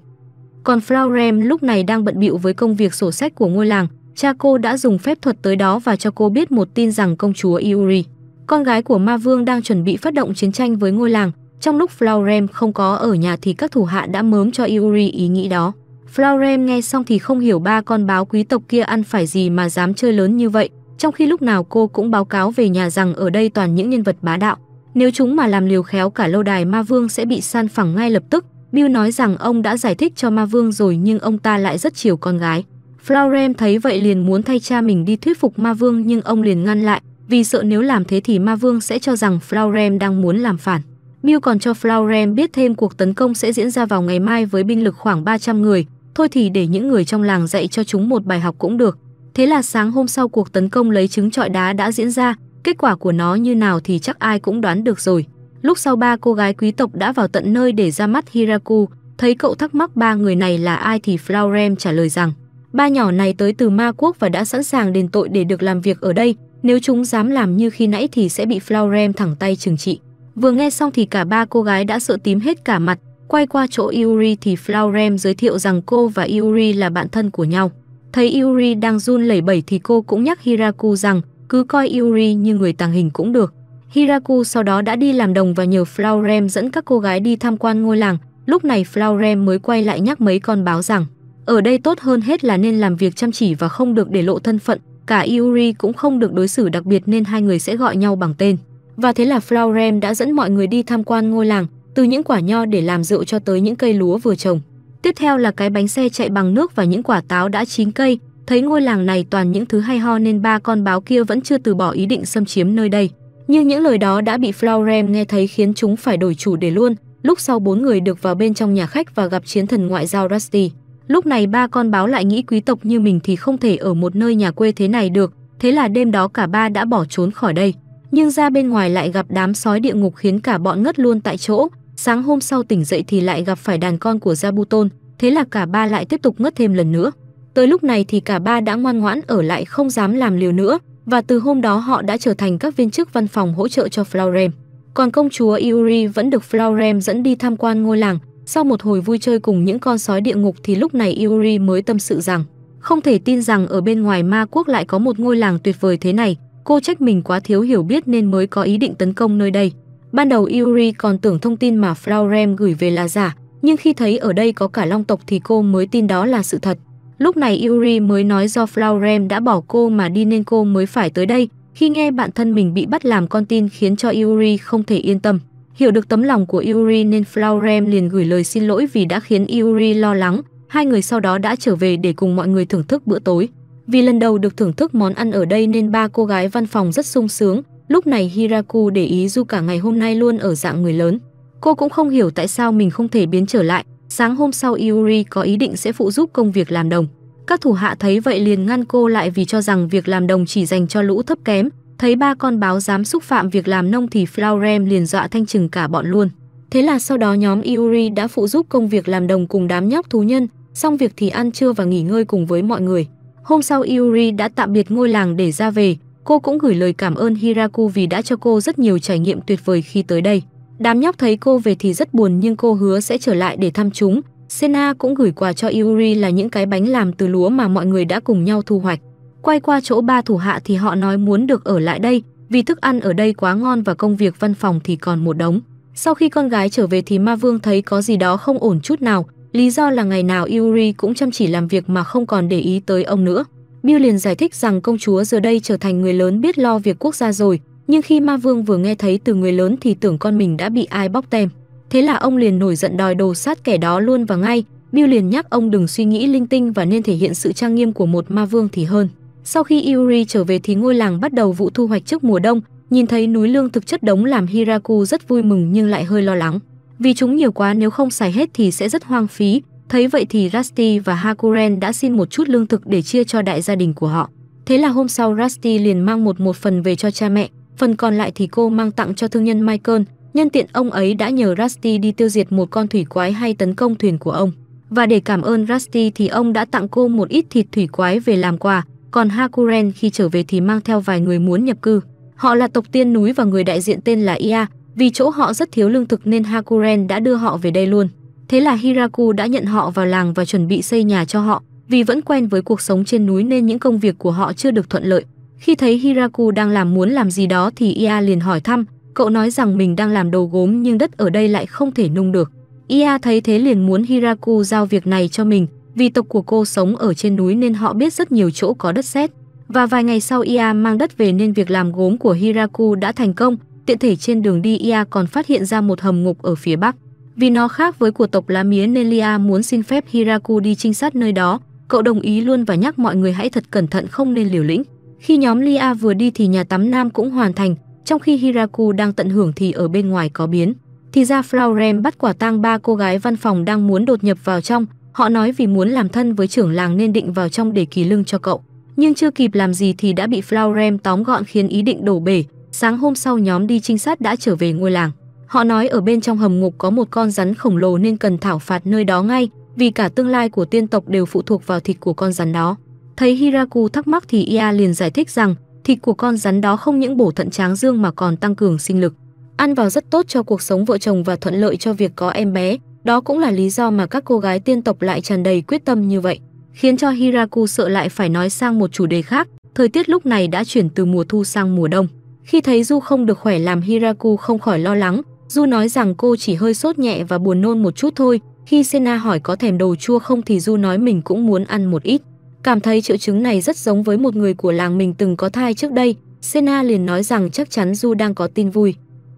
Còn Florem lúc này đang bận bịu với công việc sổ sách của ngôi làng, cha cô đã dùng phép thuật tới đó và cho cô biết một tin rằng công chúa Iuri, con gái của ma vương đang chuẩn bị phát động chiến tranh với ngôi làng. Trong lúc Florem không có ở nhà thì các thủ hạ đã mớm cho Iuri ý nghĩ đó. Florem nghe xong thì không hiểu ba con báo quý tộc kia ăn phải gì mà dám chơi lớn như vậy, trong khi lúc nào cô cũng báo cáo về nhà rằng ở đây toàn những nhân vật bá đạo. Nếu chúng mà làm liều khéo cả lâu đài ma vương sẽ bị san phẳng ngay lập tức. Bill nói rằng ông đã giải thích cho ma vương rồi nhưng ông ta lại rất chiều con gái. Florem thấy vậy liền muốn thay cha mình đi thuyết phục ma vương nhưng ông liền ngăn lại vì sợ nếu làm thế thì ma vương sẽ cho rằng Florem đang muốn làm phản. Bill còn cho Florem biết thêm cuộc tấn công sẽ diễn ra vào ngày mai với binh lực khoảng 300 người. Thôi thì để những người trong làng dạy cho chúng một bài học cũng được. Thế là sáng hôm sau cuộc tấn công lấy trứng trọi đá đã diễn ra, kết quả của nó như nào thì chắc ai cũng đoán được rồi. Lúc sau ba cô gái quý tộc đã vào tận nơi để ra mắt Hiraku, thấy cậu thắc mắc ba người này là ai thì Flaurem trả lời rằng ba nhỏ này tới từ ma quốc và đã sẵn sàng đền tội để được làm việc ở đây, nếu chúng dám làm như khi nãy thì sẽ bị Flaurem thẳng tay trừng trị. Vừa nghe xong thì cả ba cô gái đã sợ tím hết cả mặt, quay qua chỗ Yuri thì Flaurem giới thiệu rằng cô và Yuri là bạn thân của nhau. Thấy Yuri đang run lẩy bẩy thì cô cũng nhắc Hiraku rằng cứ coi Yuri như người tàng hình cũng được. Hiraku sau đó đã đi làm đồng và nhờ Florem dẫn các cô gái đi tham quan ngôi làng. Lúc này Florem mới quay lại nhắc mấy con báo rằng ở đây tốt hơn hết là nên làm việc chăm chỉ và không được để lộ thân phận. Cả Yuri cũng không được đối xử đặc biệt nên hai người sẽ gọi nhau bằng tên. Và thế là Florem đã dẫn mọi người đi tham quan ngôi làng, từ những quả nho để làm rượu cho tới những cây lúa vừa trồng. Tiếp theo là cái bánh xe chạy bằng nước và những quả táo đã chín cây, thấy ngôi làng này toàn những thứ hay ho nên ba con báo kia vẫn chưa từ bỏ ý định xâm chiếm nơi đây. Nhưng những lời đó đã bị Florem nghe thấy khiến chúng phải đổi chủ để luôn. Lúc sau bốn người được vào bên trong nhà khách và gặp chiến thần ngoại giao Rusty. Lúc này ba con báo lại nghĩ quý tộc như mình thì không thể ở một nơi nhà quê thế này được, thế là đêm đó cả ba đã bỏ trốn khỏi đây. Nhưng ra bên ngoài lại gặp đám sói địa ngục khiến cả bọn ngất luôn tại chỗ, Sáng hôm sau tỉnh dậy thì lại gặp phải đàn con của Jabuton, thế là cả ba lại tiếp tục ngất thêm lần nữa. Tới lúc này thì cả ba đã ngoan ngoãn ở lại không dám làm liều nữa và từ hôm đó họ đã trở thành các viên chức văn phòng hỗ trợ cho Florem. Còn công chúa Iuri vẫn được Florem dẫn đi tham quan ngôi làng. Sau một hồi vui chơi cùng những con sói địa ngục thì lúc này Iuri mới tâm sự rằng không thể tin rằng ở bên ngoài ma quốc lại có một ngôi làng tuyệt vời thế này. Cô trách mình quá thiếu hiểu biết nên mới có ý định tấn công nơi đây. Ban đầu Yuri còn tưởng thông tin mà Flaurem gửi về là giả, nhưng khi thấy ở đây có cả long tộc thì cô mới tin đó là sự thật. Lúc này Yuri mới nói do Flaurem đã bỏ cô mà đi nên cô mới phải tới đây. Khi nghe bạn thân mình bị bắt làm con tin khiến cho Yuri không thể yên tâm. Hiểu được tấm lòng của Yuri nên Flaurem liền gửi lời xin lỗi vì đã khiến Yuri lo lắng. Hai người sau đó đã trở về để cùng mọi người thưởng thức bữa tối. Vì lần đầu được thưởng thức món ăn ở đây nên ba cô gái văn phòng rất sung sướng, Lúc này Hiraku để ý Du cả ngày hôm nay luôn ở dạng người lớn. Cô cũng không hiểu tại sao mình không thể biến trở lại. Sáng hôm sau Iori có ý định sẽ phụ giúp công việc làm đồng. Các thủ hạ thấy vậy liền ngăn cô lại vì cho rằng việc làm đồng chỉ dành cho lũ thấp kém. Thấy ba con báo dám xúc phạm việc làm nông thì Flaurem liền dọa thanh trừng cả bọn luôn. Thế là sau đó nhóm Iori đã phụ giúp công việc làm đồng cùng đám nhóc thú nhân, xong việc thì ăn trưa và nghỉ ngơi cùng với mọi người. Hôm sau Iori đã tạm biệt ngôi làng để ra về, Cô cũng gửi lời cảm ơn Hiraku vì đã cho cô rất nhiều trải nghiệm tuyệt vời khi tới đây. Đám nhóc thấy cô về thì rất buồn nhưng cô hứa sẽ trở lại để thăm chúng. Sena cũng gửi quà cho Yuri là những cái bánh làm từ lúa mà mọi người đã cùng nhau thu hoạch. Quay qua chỗ ba thủ hạ thì họ nói muốn được ở lại đây vì thức ăn ở đây quá ngon và công việc văn phòng thì còn một đống. Sau khi con gái trở về thì Ma Vương thấy có gì đó không ổn chút nào, lý do là ngày nào Yuri cũng chăm chỉ làm việc mà không còn để ý tới ông nữa. Bill liền giải thích rằng công chúa giờ đây trở thành người lớn biết lo việc quốc gia rồi, nhưng khi ma vương vừa nghe thấy từ người lớn thì tưởng con mình đã bị ai bóc tem. Thế là ông liền nổi giận đòi đồ sát kẻ đó luôn và ngay, Bill liền nhắc ông đừng suy nghĩ linh tinh và nên thể hiện sự trang nghiêm của một ma vương thì hơn. Sau khi Yuri trở về thì ngôi làng bắt đầu vụ thu hoạch trước mùa đông, nhìn thấy núi lương thực chất đống làm Hiraku rất vui mừng nhưng lại hơi lo lắng. Vì chúng nhiều quá nếu không xài hết thì sẽ rất hoang phí, Thấy vậy thì Rusty và Hakuren đã xin một chút lương thực để chia cho đại gia đình của họ. Thế là hôm sau Rusty liền mang một một phần về cho cha mẹ, phần còn lại thì cô mang tặng cho thương nhân Michael. Nhân tiện ông ấy đã nhờ Rusty đi tiêu diệt một con thủy quái hay tấn công thuyền của ông. Và để cảm ơn Rusty thì ông đã tặng cô một ít thịt thủy quái về làm quà, còn Hakuren khi trở về thì mang theo vài người muốn nhập cư. Họ là tộc tiên núi và người đại diện tên là Ia, vì chỗ họ rất thiếu lương thực nên Hakuren đã đưa họ về đây luôn. Thế là Hiraku đã nhận họ vào làng và chuẩn bị xây nhà cho họ, vì vẫn quen với cuộc sống trên núi nên những công việc của họ chưa được thuận lợi. Khi thấy Hiraku đang làm muốn làm gì đó thì Ia liền hỏi thăm, cậu nói rằng mình đang làm đồ gốm nhưng đất ở đây lại không thể nung được. Ia thấy thế liền muốn Hiraku giao việc này cho mình, vì tộc của cô sống ở trên núi nên họ biết rất nhiều chỗ có đất sét. Và vài ngày sau Ia mang đất về nên việc làm gốm của Hiraku đã thành công, tiện thể trên đường đi Ia còn phát hiện ra một hầm ngục ở phía bắc. Vì nó khác với của tộc lá mía nên Lia muốn xin phép Hiraku đi trinh sát nơi đó. Cậu đồng ý luôn và nhắc mọi người hãy thật cẩn thận không nên liều lĩnh. Khi nhóm Lia vừa đi thì nhà tắm nam cũng hoàn thành, trong khi Hiraku đang tận hưởng thì ở bên ngoài có biến. Thì ra flaurem bắt quả tang ba cô gái văn phòng đang muốn đột nhập vào trong. Họ nói vì muốn làm thân với trưởng làng nên định vào trong để kỳ lưng cho cậu. Nhưng chưa kịp làm gì thì đã bị flaurem tóm gọn khiến ý định đổ bể. Sáng hôm sau nhóm đi trinh sát đã trở về ngôi làng. Họ nói ở bên trong hầm ngục có một con rắn khổng lồ nên cần thảo phạt nơi đó ngay, vì cả tương lai của tiên tộc đều phụ thuộc vào thịt của con rắn đó. Thấy Hiraku thắc mắc thì Ia liền giải thích rằng thịt của con rắn đó không những bổ thận tráng dương mà còn tăng cường sinh lực. Ăn vào rất tốt cho cuộc sống vợ chồng và thuận lợi cho việc có em bé, đó cũng là lý do mà các cô gái tiên tộc lại tràn đầy quyết tâm như vậy, khiến cho Hiraku sợ lại phải nói sang một chủ đề khác. Thời tiết lúc này đã chuyển từ mùa thu sang mùa đông. Khi thấy Du không được khỏe làm Hiraku không khỏi lo lắng, Du nói rằng cô chỉ hơi sốt nhẹ và buồn nôn một chút thôi. Khi Sena hỏi có thèm đồ chua không thì Du nói mình cũng muốn ăn một ít. Cảm thấy triệu chứng này rất giống với một người của làng mình từng có thai trước đây. Sena liền nói rằng chắc chắn Du đang có tin vui.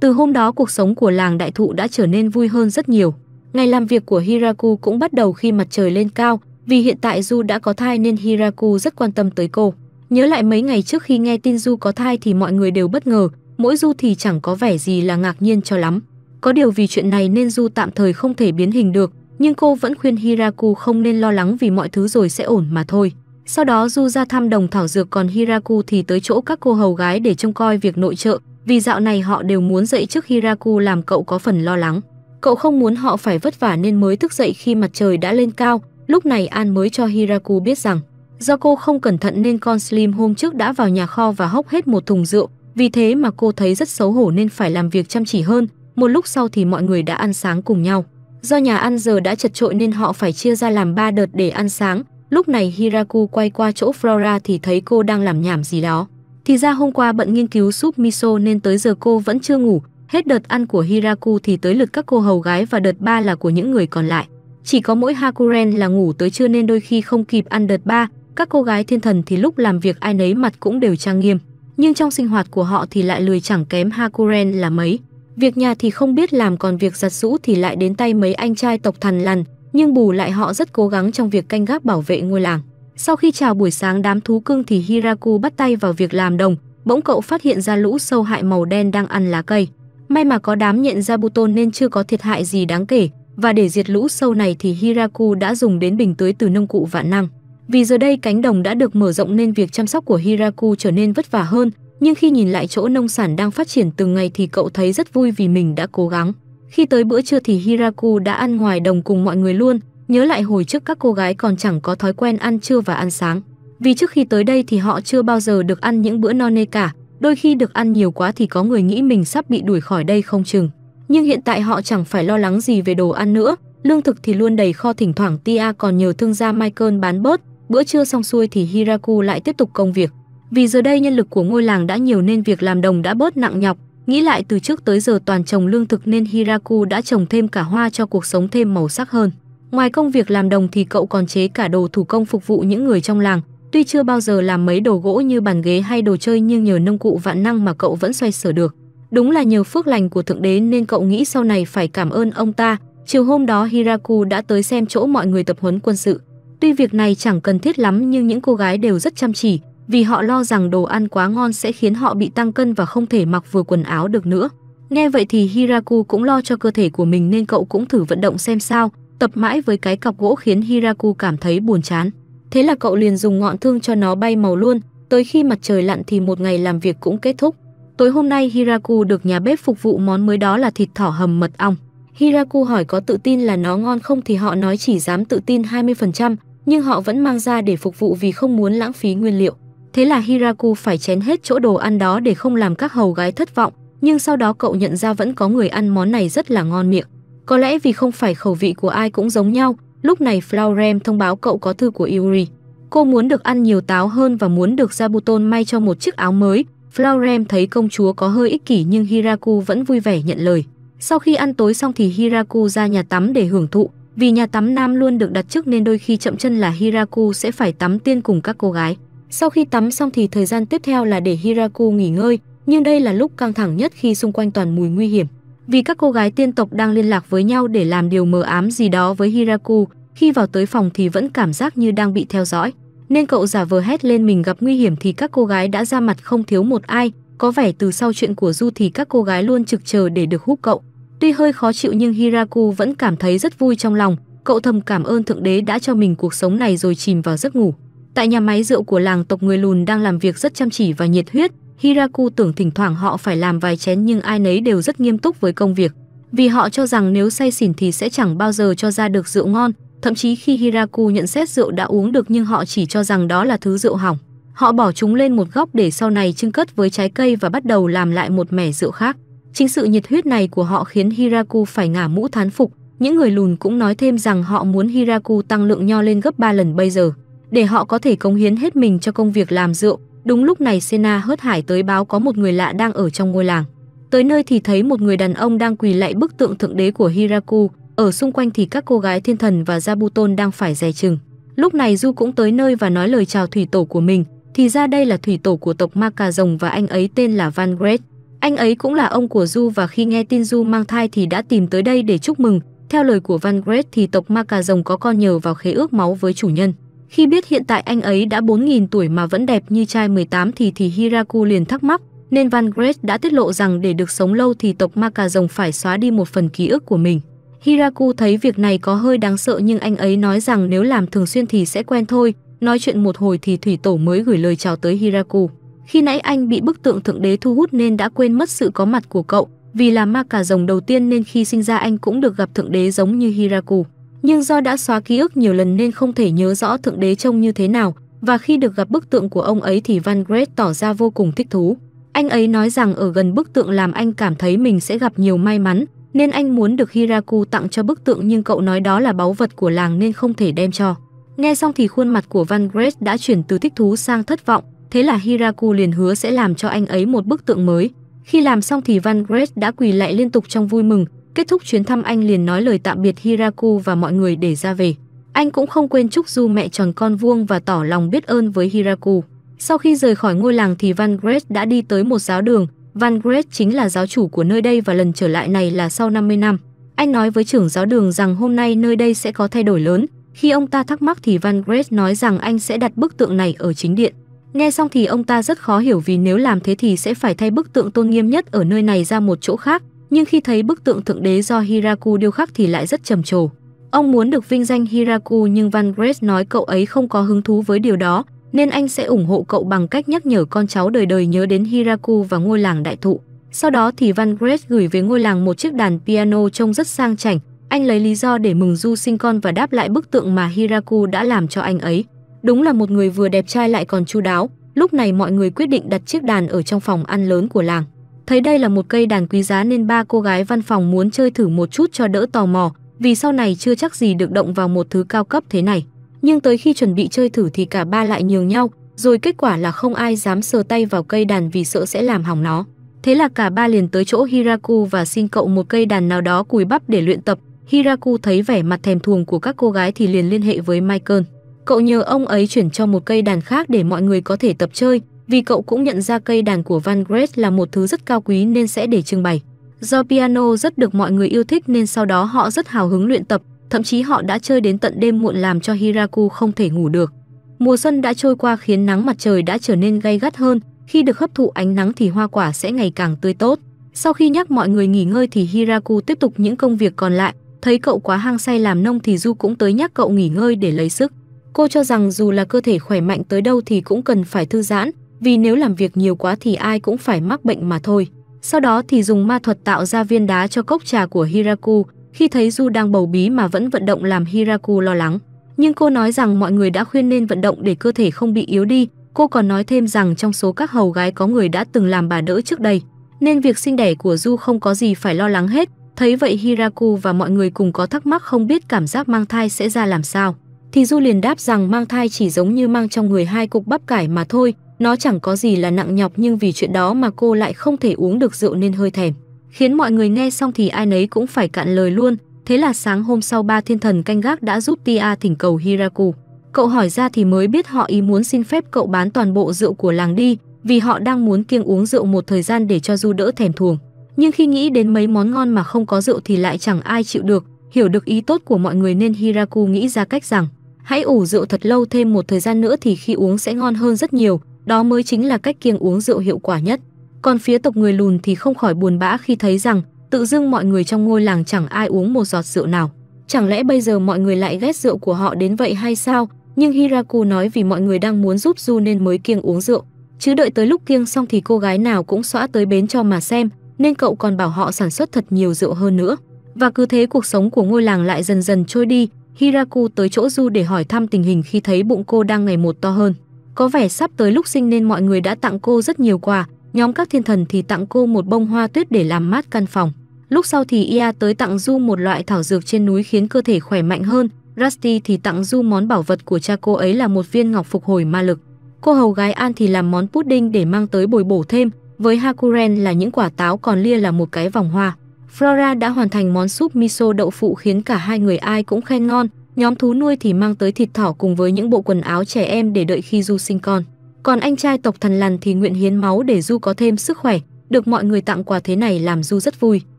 Từ hôm đó cuộc sống của làng đại thụ đã trở nên vui hơn rất nhiều. Ngày làm việc của Hiraku cũng bắt đầu khi mặt trời lên cao, vì hiện tại Du đã có thai nên Hiraku rất quan tâm tới cô. Nhớ lại mấy ngày trước khi nghe tin Du có thai thì mọi người đều bất ngờ, mỗi Du thì chẳng có vẻ gì là ngạc nhiên cho lắm. Có điều vì chuyện này nên Du tạm thời không thể biến hình được, nhưng cô vẫn khuyên Hiraku không nên lo lắng vì mọi thứ rồi sẽ ổn mà thôi. Sau đó Du ra thăm đồng thảo dược còn Hiraku thì tới chỗ các cô hầu gái để trông coi việc nội trợ, vì dạo này họ đều muốn dậy trước Hiraku làm cậu có phần lo lắng. Cậu không muốn họ phải vất vả nên mới thức dậy khi mặt trời đã lên cao, lúc này An mới cho Hiraku biết rằng do cô không cẩn thận nên con Slim hôm trước đã vào nhà kho và hốc hết một thùng rượu, vì thế mà cô thấy rất xấu hổ nên phải làm việc chăm chỉ hơn. Một lúc sau thì mọi người đã ăn sáng cùng nhau. Do nhà ăn giờ đã chật trội nên họ phải chia ra làm ba đợt để ăn sáng. Lúc này Hiraku quay qua chỗ Flora thì thấy cô đang làm nhảm gì đó. Thì ra hôm qua bận nghiên cứu súp miso nên tới giờ cô vẫn chưa ngủ. Hết đợt ăn của Hiraku thì tới lượt các cô hầu gái và đợt ba là của những người còn lại. Chỉ có mỗi Hakuren là ngủ tới trưa nên đôi khi không kịp ăn đợt ba. Các cô gái thiên thần thì lúc làm việc ai nấy mặt cũng đều trang nghiêm nhưng trong sinh hoạt của họ thì lại lười chẳng kém Hakuren là mấy. Việc nhà thì không biết làm còn việc giặt rũ thì lại đến tay mấy anh trai tộc thần lằn, nhưng bù lại họ rất cố gắng trong việc canh gác bảo vệ ngôi làng. Sau khi chào buổi sáng đám thú cưng thì Hiraku bắt tay vào việc làm đồng, bỗng cậu phát hiện ra lũ sâu hại màu đen đang ăn lá cây. May mà có đám nhận ra Buton nên chưa có thiệt hại gì đáng kể, và để diệt lũ sâu này thì Hiraku đã dùng đến bình tưới từ nông cụ vạn năng. Vì giờ đây cánh đồng đã được mở rộng nên việc chăm sóc của Hiraku trở nên vất vả hơn, nhưng khi nhìn lại chỗ nông sản đang phát triển từng ngày thì cậu thấy rất vui vì mình đã cố gắng. Khi tới bữa trưa thì Hiraku đã ăn ngoài đồng cùng mọi người luôn, nhớ lại hồi trước các cô gái còn chẳng có thói quen ăn trưa và ăn sáng. Vì trước khi tới đây thì họ chưa bao giờ được ăn những bữa no nê cả, đôi khi được ăn nhiều quá thì có người nghĩ mình sắp bị đuổi khỏi đây không chừng. Nhưng hiện tại họ chẳng phải lo lắng gì về đồ ăn nữa, lương thực thì luôn đầy kho thỉnh thoảng Tia còn nhờ thương gia Michael bán bớt, Bữa trưa xong xuôi thì Hiraku lại tiếp tục công việc. Vì giờ đây nhân lực của ngôi làng đã nhiều nên việc làm đồng đã bớt nặng nhọc, nghĩ lại từ trước tới giờ toàn trồng lương thực nên Hiraku đã trồng thêm cả hoa cho cuộc sống thêm màu sắc hơn. Ngoài công việc làm đồng thì cậu còn chế cả đồ thủ công phục vụ những người trong làng. Tuy chưa bao giờ làm mấy đồ gỗ như bàn ghế hay đồ chơi nhưng nhờ nông cụ vạn năng mà cậu vẫn xoay sở được. Đúng là nhờ phước lành của Thượng Đế nên cậu nghĩ sau này phải cảm ơn ông ta. Chiều hôm đó Hiraku đã tới xem chỗ mọi người tập huấn quân sự. Tuy việc này chẳng cần thiết lắm nhưng những cô gái đều rất chăm chỉ vì họ lo rằng đồ ăn quá ngon sẽ khiến họ bị tăng cân và không thể mặc vừa quần áo được nữa. Nghe vậy thì Hiraku cũng lo cho cơ thể của mình nên cậu cũng thử vận động xem sao, tập mãi với cái cọc gỗ khiến Hiraku cảm thấy buồn chán. Thế là cậu liền dùng ngọn thương cho nó bay màu luôn, tới khi mặt trời lặn thì một ngày làm việc cũng kết thúc. Tối hôm nay Hiraku được nhà bếp phục vụ món mới đó là thịt thỏ hầm mật ong. Hiraku hỏi có tự tin là nó ngon không thì họ nói chỉ dám tự tin 20%, nhưng họ vẫn mang ra để phục vụ vì không muốn lãng phí nguyên liệu. Thế là Hiraku phải chén hết chỗ đồ ăn đó để không làm các hầu gái thất vọng, nhưng sau đó cậu nhận ra vẫn có người ăn món này rất là ngon miệng. Có lẽ vì không phải khẩu vị của ai cũng giống nhau, lúc này Flaurem thông báo cậu có thư của Yuri. Cô muốn được ăn nhiều táo hơn và muốn được Zabuton may cho một chiếc áo mới. Flaurem thấy công chúa có hơi ích kỷ nhưng Hiraku vẫn vui vẻ nhận lời. Sau khi ăn tối xong thì Hiraku ra nhà tắm để hưởng thụ. Vì nhà tắm nam luôn được đặt trước nên đôi khi chậm chân là Hiraku sẽ phải tắm tiên cùng các cô gái. Sau khi tắm xong thì thời gian tiếp theo là để Hiraku nghỉ ngơi, nhưng đây là lúc căng thẳng nhất khi xung quanh toàn mùi nguy hiểm. Vì các cô gái tiên tộc đang liên lạc với nhau để làm điều mờ ám gì đó với Hiraku, khi vào tới phòng thì vẫn cảm giác như đang bị theo dõi. Nên cậu giả vờ hét lên mình gặp nguy hiểm thì các cô gái đã ra mặt không thiếu một ai, có vẻ từ sau chuyện của Du thì các cô gái luôn trực chờ để được hút cậu. Tuy hơi khó chịu nhưng Hiraku vẫn cảm thấy rất vui trong lòng, cậu thầm cảm ơn Thượng Đế đã cho mình cuộc sống này rồi chìm vào giấc ngủ. Tại nhà máy rượu của làng tộc người lùn đang làm việc rất chăm chỉ và nhiệt huyết, Hiraku tưởng thỉnh thoảng họ phải làm vài chén nhưng ai nấy đều rất nghiêm túc với công việc, vì họ cho rằng nếu say xỉn thì sẽ chẳng bao giờ cho ra được rượu ngon, thậm chí khi Hiraku nhận xét rượu đã uống được nhưng họ chỉ cho rằng đó là thứ rượu hỏng. Họ bỏ chúng lên một góc để sau này trưng cất với trái cây và bắt đầu làm lại một mẻ rượu khác. Chính sự nhiệt huyết này của họ khiến Hiraku phải ngả mũ thán phục. Những người lùn cũng nói thêm rằng họ muốn Hiraku tăng lượng nho lên gấp 3 lần bây giờ, để họ có thể cống hiến hết mình cho công việc làm rượu. Đúng lúc này Sena hớt hải tới báo có một người lạ đang ở trong ngôi làng. Tới nơi thì thấy một người đàn ông đang quỳ lạy bức tượng thượng đế của Hiraku, ở xung quanh thì các cô gái thiên thần và Zabuton đang phải dè chừng. Lúc này Du cũng tới nơi và nói lời chào thủy tổ của mình, thì ra đây là thủy tổ của tộc Ma Cà Rồng và anh ấy tên là Van Gret. Anh ấy cũng là ông của Du và khi nghe tin Du mang thai thì đã tìm tới đây để chúc mừng. Theo lời của Van Gret thì tộc ma cà rồng có con nhờ vào khế ước máu với chủ nhân. Khi biết hiện tại anh ấy đã 4.000 tuổi mà vẫn đẹp như trai 18 thì thì Hiraku liền thắc mắc, nên Van Gret đã tiết lộ rằng để được sống lâu thì tộc ma cà rồng phải xóa đi một phần ký ức của mình. Hiraku thấy việc này có hơi đáng sợ nhưng anh ấy nói rằng nếu làm thường xuyên thì sẽ quen thôi, nói chuyện một hồi thì thủy tổ mới gửi lời chào tới Hiraku. Khi nãy anh bị bức tượng thượng đế thu hút nên đã quên mất sự có mặt của cậu, vì là ma cà rồng đầu tiên nên khi sinh ra anh cũng được gặp thượng đế giống như Hiraku. Nhưng do đã xóa ký ức nhiều lần nên không thể nhớ rõ thượng đế trông như thế nào, và khi được gặp bức tượng của ông ấy thì Van Gret tỏ ra vô cùng thích thú. Anh ấy nói rằng ở gần bức tượng làm anh cảm thấy mình sẽ gặp nhiều may mắn, nên anh muốn được Hiraku tặng cho bức tượng nhưng cậu nói đó là báu vật của làng nên không thể đem cho. Nghe xong thì khuôn mặt của Van Gret đã chuyển từ thích thú sang thất vọng, Thế là Hiraku liền hứa sẽ làm cho anh ấy một bức tượng mới. Khi làm xong thì Van Gret đã quỳ lại liên tục trong vui mừng, kết thúc chuyến thăm anh liền nói lời tạm biệt Hiraku và mọi người để ra về. Anh cũng không quên chúc Du mẹ tròn con vuông và tỏ lòng biết ơn với Hiraku. Sau khi rời khỏi ngôi làng thì Van Gret đã đi tới một giáo đường. Van Gret chính là giáo chủ của nơi đây và lần trở lại này là sau 50 năm. Anh nói với trưởng giáo đường rằng hôm nay nơi đây sẽ có thay đổi lớn. Khi ông ta thắc mắc thì Van Gret nói rằng anh sẽ đặt bức tượng này ở chính điện. Nghe xong thì ông ta rất khó hiểu vì nếu làm thế thì sẽ phải thay bức tượng tôn nghiêm nhất ở nơi này ra một chỗ khác, nhưng khi thấy bức tượng thượng đế do Hiraku điêu khắc thì lại rất trầm trồ. Ông muốn được vinh danh Hiraku nhưng Van Grace nói cậu ấy không có hứng thú với điều đó, nên anh sẽ ủng hộ cậu bằng cách nhắc nhở con cháu đời đời nhớ đến Hiraku và ngôi làng đại thụ. Sau đó thì Van Grace gửi về ngôi làng một chiếc đàn piano trông rất sang chảnh. Anh lấy lý do để mừng du sinh con và đáp lại bức tượng mà Hiraku đã làm cho anh ấy. Đúng là một người vừa đẹp trai lại còn chu đáo, lúc này mọi người quyết định đặt chiếc đàn ở trong phòng ăn lớn của làng. Thấy đây là một cây đàn quý giá nên ba cô gái văn phòng muốn chơi thử một chút cho đỡ tò mò, vì sau này chưa chắc gì được động vào một thứ cao cấp thế này. Nhưng tới khi chuẩn bị chơi thử thì cả ba lại nhường nhau, rồi kết quả là không ai dám sờ tay vào cây đàn vì sợ sẽ làm hỏng nó. Thế là cả ba liền tới chỗ Hiraku và xin cậu một cây đàn nào đó cùi bắp để luyện tập. Hiraku thấy vẻ mặt thèm thuồng của các cô gái thì liền liên hệ với Michael. Cậu nhờ ông ấy chuyển cho một cây đàn khác để mọi người có thể tập chơi, vì cậu cũng nhận ra cây đàn của Van Gret là một thứ rất cao quý nên sẽ để trưng bày. Do piano rất được mọi người yêu thích nên sau đó họ rất hào hứng luyện tập, thậm chí họ đã chơi đến tận đêm muộn làm cho Hiraku không thể ngủ được. Mùa xuân đã trôi qua khiến nắng mặt trời đã trở nên gay gắt hơn, khi được hấp thụ ánh nắng thì hoa quả sẽ ngày càng tươi tốt. Sau khi nhắc mọi người nghỉ ngơi thì Hiraku tiếp tục những công việc còn lại, thấy cậu quá hăng say làm nông thì Du cũng tới nhắc cậu nghỉ ngơi để lấy sức. Cô cho rằng dù là cơ thể khỏe mạnh tới đâu thì cũng cần phải thư giãn, vì nếu làm việc nhiều quá thì ai cũng phải mắc bệnh mà thôi. Sau đó thì dùng ma thuật tạo ra viên đá cho cốc trà của Hiraku, khi thấy Du đang bầu bí mà vẫn vận động làm Hiraku lo lắng. Nhưng cô nói rằng mọi người đã khuyên nên vận động để cơ thể không bị yếu đi, cô còn nói thêm rằng trong số các hầu gái có người đã từng làm bà đỡ trước đây, nên việc sinh đẻ của Du không có gì phải lo lắng hết. Thấy vậy Hiraku và mọi người cùng có thắc mắc không biết cảm giác mang thai sẽ ra làm sao thì Du liền đáp rằng mang thai chỉ giống như mang trong người hai cục bắp cải mà thôi, nó chẳng có gì là nặng nhọc nhưng vì chuyện đó mà cô lại không thể uống được rượu nên hơi thèm. Khiến mọi người nghe xong thì ai nấy cũng phải cạn lời luôn, thế là sáng hôm sau ba thiên thần canh gác đã giúp Tia thỉnh cầu Hiraku. Cậu hỏi ra thì mới biết họ ý muốn xin phép cậu bán toàn bộ rượu của làng đi, vì họ đang muốn kiêng uống rượu một thời gian để cho Du đỡ thèm thuồng. Nhưng khi nghĩ đến mấy món ngon mà không có rượu thì lại chẳng ai chịu được, hiểu được ý tốt của mọi người nên Hiraku nghĩ ra cách rằng Hãy ủ rượu thật lâu thêm một thời gian nữa thì khi uống sẽ ngon hơn rất nhiều, đó mới chính là cách kiêng uống rượu hiệu quả nhất. Còn phía tộc người lùn thì không khỏi buồn bã khi thấy rằng tự dưng mọi người trong ngôi làng chẳng ai uống một giọt rượu nào. Chẳng lẽ bây giờ mọi người lại ghét rượu của họ đến vậy hay sao? Nhưng Hiraku nói vì mọi người đang muốn giúp Du nên mới kiêng uống rượu. Chứ đợi tới lúc kiêng xong thì cô gái nào cũng xóa tới bến cho mà xem, nên cậu còn bảo họ sản xuất thật nhiều rượu hơn nữa. Và cứ thế cuộc sống của ngôi làng lại dần dần trôi đi, Hiraku tới chỗ Du để hỏi thăm tình hình khi thấy bụng cô đang ngày một to hơn. Có vẻ sắp tới lúc sinh nên mọi người đã tặng cô rất nhiều quà, nhóm các thiên thần thì tặng cô một bông hoa tuyết để làm mát căn phòng. Lúc sau thì Ia tới tặng Du một loại thảo dược trên núi khiến cơ thể khỏe mạnh hơn, Rusty thì tặng Du món bảo vật của cha cô ấy là một viên ngọc phục hồi ma lực. Cô hầu gái An thì làm món pudding để mang tới bồi bổ thêm, với Hakuren là những quả táo còn Lia là một cái vòng hoa. Flora đã hoàn thành món súp miso đậu phụ khiến cả hai người ai cũng khen ngon. Nhóm thú nuôi thì mang tới thịt thỏ cùng với những bộ quần áo trẻ em để đợi khi Du sinh con. Còn anh trai tộc thần lằn thì nguyện hiến máu để Du có thêm sức khỏe. Được mọi người tặng quà thế này làm Du rất vui.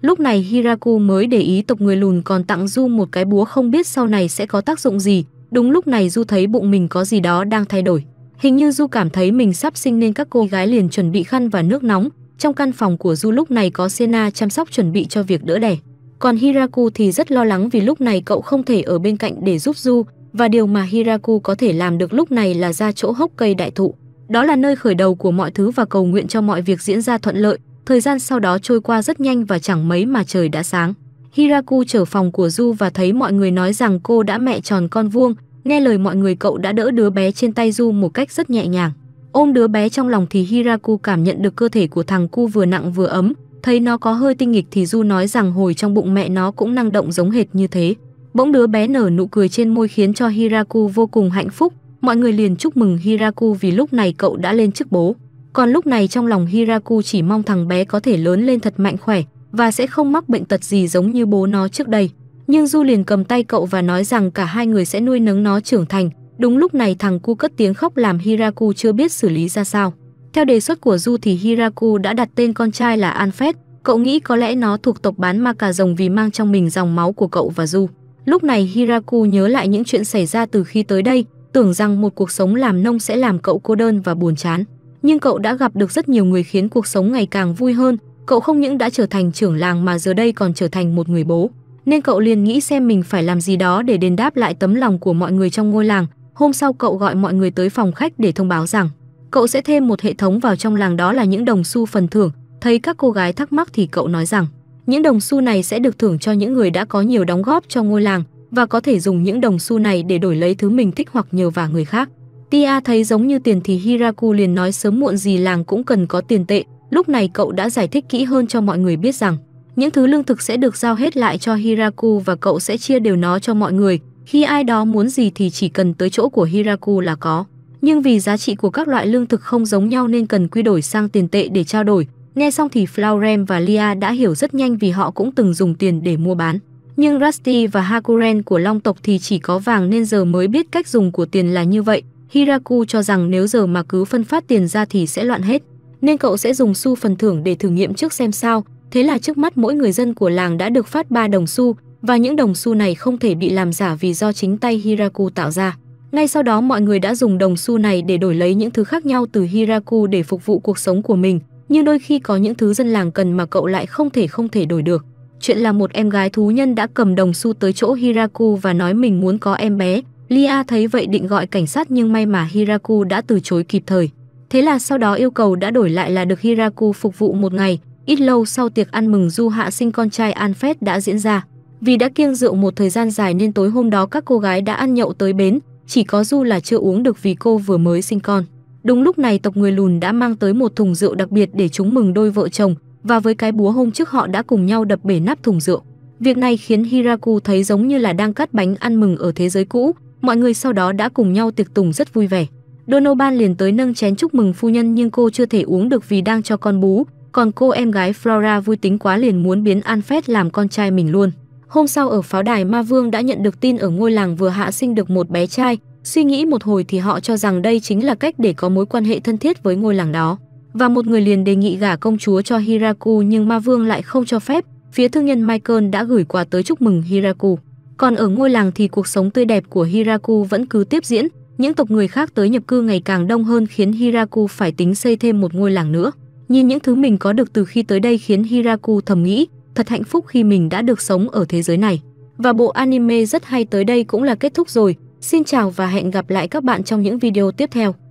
Lúc này Hiraku mới để ý tộc người lùn còn tặng Du một cái búa không biết sau này sẽ có tác dụng gì. Đúng lúc này Du thấy bụng mình có gì đó đang thay đổi. Hình như Du cảm thấy mình sắp sinh nên các cô gái liền chuẩn bị khăn và nước nóng, trong căn phòng của Du lúc này có Sena chăm sóc chuẩn bị cho việc đỡ đẻ. Còn Hiraku thì rất lo lắng vì lúc này cậu không thể ở bên cạnh để giúp Du và điều mà Hiraku có thể làm được lúc này là ra chỗ hốc cây đại thụ. Đó là nơi khởi đầu của mọi thứ và cầu nguyện cho mọi việc diễn ra thuận lợi. Thời gian sau đó trôi qua rất nhanh và chẳng mấy mà trời đã sáng. Hiraku trở phòng của Du và thấy mọi người nói rằng cô đã mẹ tròn con vuông. Nghe lời mọi người cậu đã đỡ đứa bé trên tay Du một cách rất nhẹ nhàng. Ôm đứa bé trong lòng thì Hiraku cảm nhận được cơ thể của thằng cu vừa nặng vừa ấm, thấy nó có hơi tinh nghịch thì Du nói rằng hồi trong bụng mẹ nó cũng năng động giống hệt như thế. Bỗng đứa bé nở nụ cười trên môi khiến cho Hiraku vô cùng hạnh phúc, mọi người liền chúc mừng Hiraku vì lúc này cậu đã lên chức bố. Còn lúc này trong lòng Hiraku chỉ mong thằng bé có thể lớn lên thật mạnh khỏe và sẽ không mắc bệnh tật gì giống như bố nó trước đây. Nhưng Du liền cầm tay cậu và nói rằng cả hai người sẽ nuôi nấng nó trưởng thành, Đúng lúc này thằng cu cất tiếng khóc làm Hiraku chưa biết xử lý ra sao. Theo đề xuất của Du thì Hiraku đã đặt tên con trai là Anfet. cậu nghĩ có lẽ nó thuộc tộc bán ma cà rồng vì mang trong mình dòng máu của cậu và Du. Lúc này Hiraku nhớ lại những chuyện xảy ra từ khi tới đây, tưởng rằng một cuộc sống làm nông sẽ làm cậu cô đơn và buồn chán. Nhưng cậu đã gặp được rất nhiều người khiến cuộc sống ngày càng vui hơn, cậu không những đã trở thành trưởng làng mà giờ đây còn trở thành một người bố. Nên cậu liền nghĩ xem mình phải làm gì đó để đền đáp lại tấm lòng của mọi người trong ngôi làng, Hôm sau cậu gọi mọi người tới phòng khách để thông báo rằng cậu sẽ thêm một hệ thống vào trong làng đó là những đồng xu phần thưởng. Thấy các cô gái thắc mắc thì cậu nói rằng những đồng xu này sẽ được thưởng cho những người đã có nhiều đóng góp cho ngôi làng và có thể dùng những đồng xu này để đổi lấy thứ mình thích hoặc nhờ vả người khác. Tia thấy giống như tiền thì Hiraku liền nói sớm muộn gì làng cũng cần có tiền tệ. Lúc này cậu đã giải thích kỹ hơn cho mọi người biết rằng những thứ lương thực sẽ được giao hết lại cho Hiraku và cậu sẽ chia đều nó cho mọi người. Khi ai đó muốn gì thì chỉ cần tới chỗ của Hiraku là có. Nhưng vì giá trị của các loại lương thực không giống nhau nên cần quy đổi sang tiền tệ để trao đổi. Nghe xong thì Flaurem và Lia đã hiểu rất nhanh vì họ cũng từng dùng tiền để mua bán. Nhưng Rusty và Hakuren của Long tộc thì chỉ có vàng nên giờ mới biết cách dùng của tiền là như vậy. Hiraku cho rằng nếu giờ mà cứ phân phát tiền ra thì sẽ loạn hết, nên cậu sẽ dùng xu phần thưởng để thử nghiệm trước xem sao. Thế là trước mắt mỗi người dân của làng đã được phát 3 đồng xu, và những đồng xu này không thể bị làm giả vì do chính tay Hiraku tạo ra. Ngay sau đó mọi người đã dùng đồng xu này để đổi lấy những thứ khác nhau từ Hiraku để phục vụ cuộc sống của mình, nhưng đôi khi có những thứ dân làng cần mà cậu lại không thể không thể đổi được. Chuyện là một em gái thú nhân đã cầm đồng xu tới chỗ Hiraku và nói mình muốn có em bé. Lia thấy vậy định gọi cảnh sát nhưng may mà Hiraku đã từ chối kịp thời. Thế là sau đó yêu cầu đã đổi lại là được Hiraku phục vụ một ngày. Ít lâu sau tiệc ăn mừng du hạ sinh con trai Anfet đã diễn ra. Vì đã kiêng rượu một thời gian dài nên tối hôm đó các cô gái đã ăn nhậu tới bến, chỉ có Du là chưa uống được vì cô vừa mới sinh con. Đúng lúc này tộc người lùn đã mang tới một thùng rượu đặc biệt để chúng mừng đôi vợ chồng và với cái búa hôm trước họ đã cùng nhau đập bể nắp thùng rượu. Việc này khiến Hiraku thấy giống như là đang cắt bánh ăn mừng ở thế giới cũ, mọi người sau đó đã cùng nhau tiệc tùng rất vui vẻ. Donoban liền tới nâng chén chúc mừng phu nhân nhưng cô chưa thể uống được vì đang cho con bú, còn cô em gái Flora vui tính quá liền muốn biến anfet làm con trai mình luôn. Hôm sau ở pháo đài Ma Vương đã nhận được tin ở ngôi làng vừa hạ sinh được một bé trai, suy nghĩ một hồi thì họ cho rằng đây chính là cách để có mối quan hệ thân thiết với ngôi làng đó. Và một người liền đề nghị gả công chúa cho Hiraku nhưng Ma Vương lại không cho phép, phía thương nhân Michael đã gửi quà tới chúc mừng Hiraku. Còn ở ngôi làng thì cuộc sống tươi đẹp của Hiraku vẫn cứ tiếp diễn, những tộc người khác tới nhập cư ngày càng đông hơn khiến Hiraku phải tính xây thêm một ngôi làng nữa. Nhìn những thứ mình có được từ khi tới đây khiến Hiraku thầm nghĩ, thật hạnh phúc khi mình đã được sống ở thế giới này. Và bộ anime rất hay tới đây cũng là kết thúc rồi. Xin chào và hẹn gặp lại các bạn trong những video tiếp theo.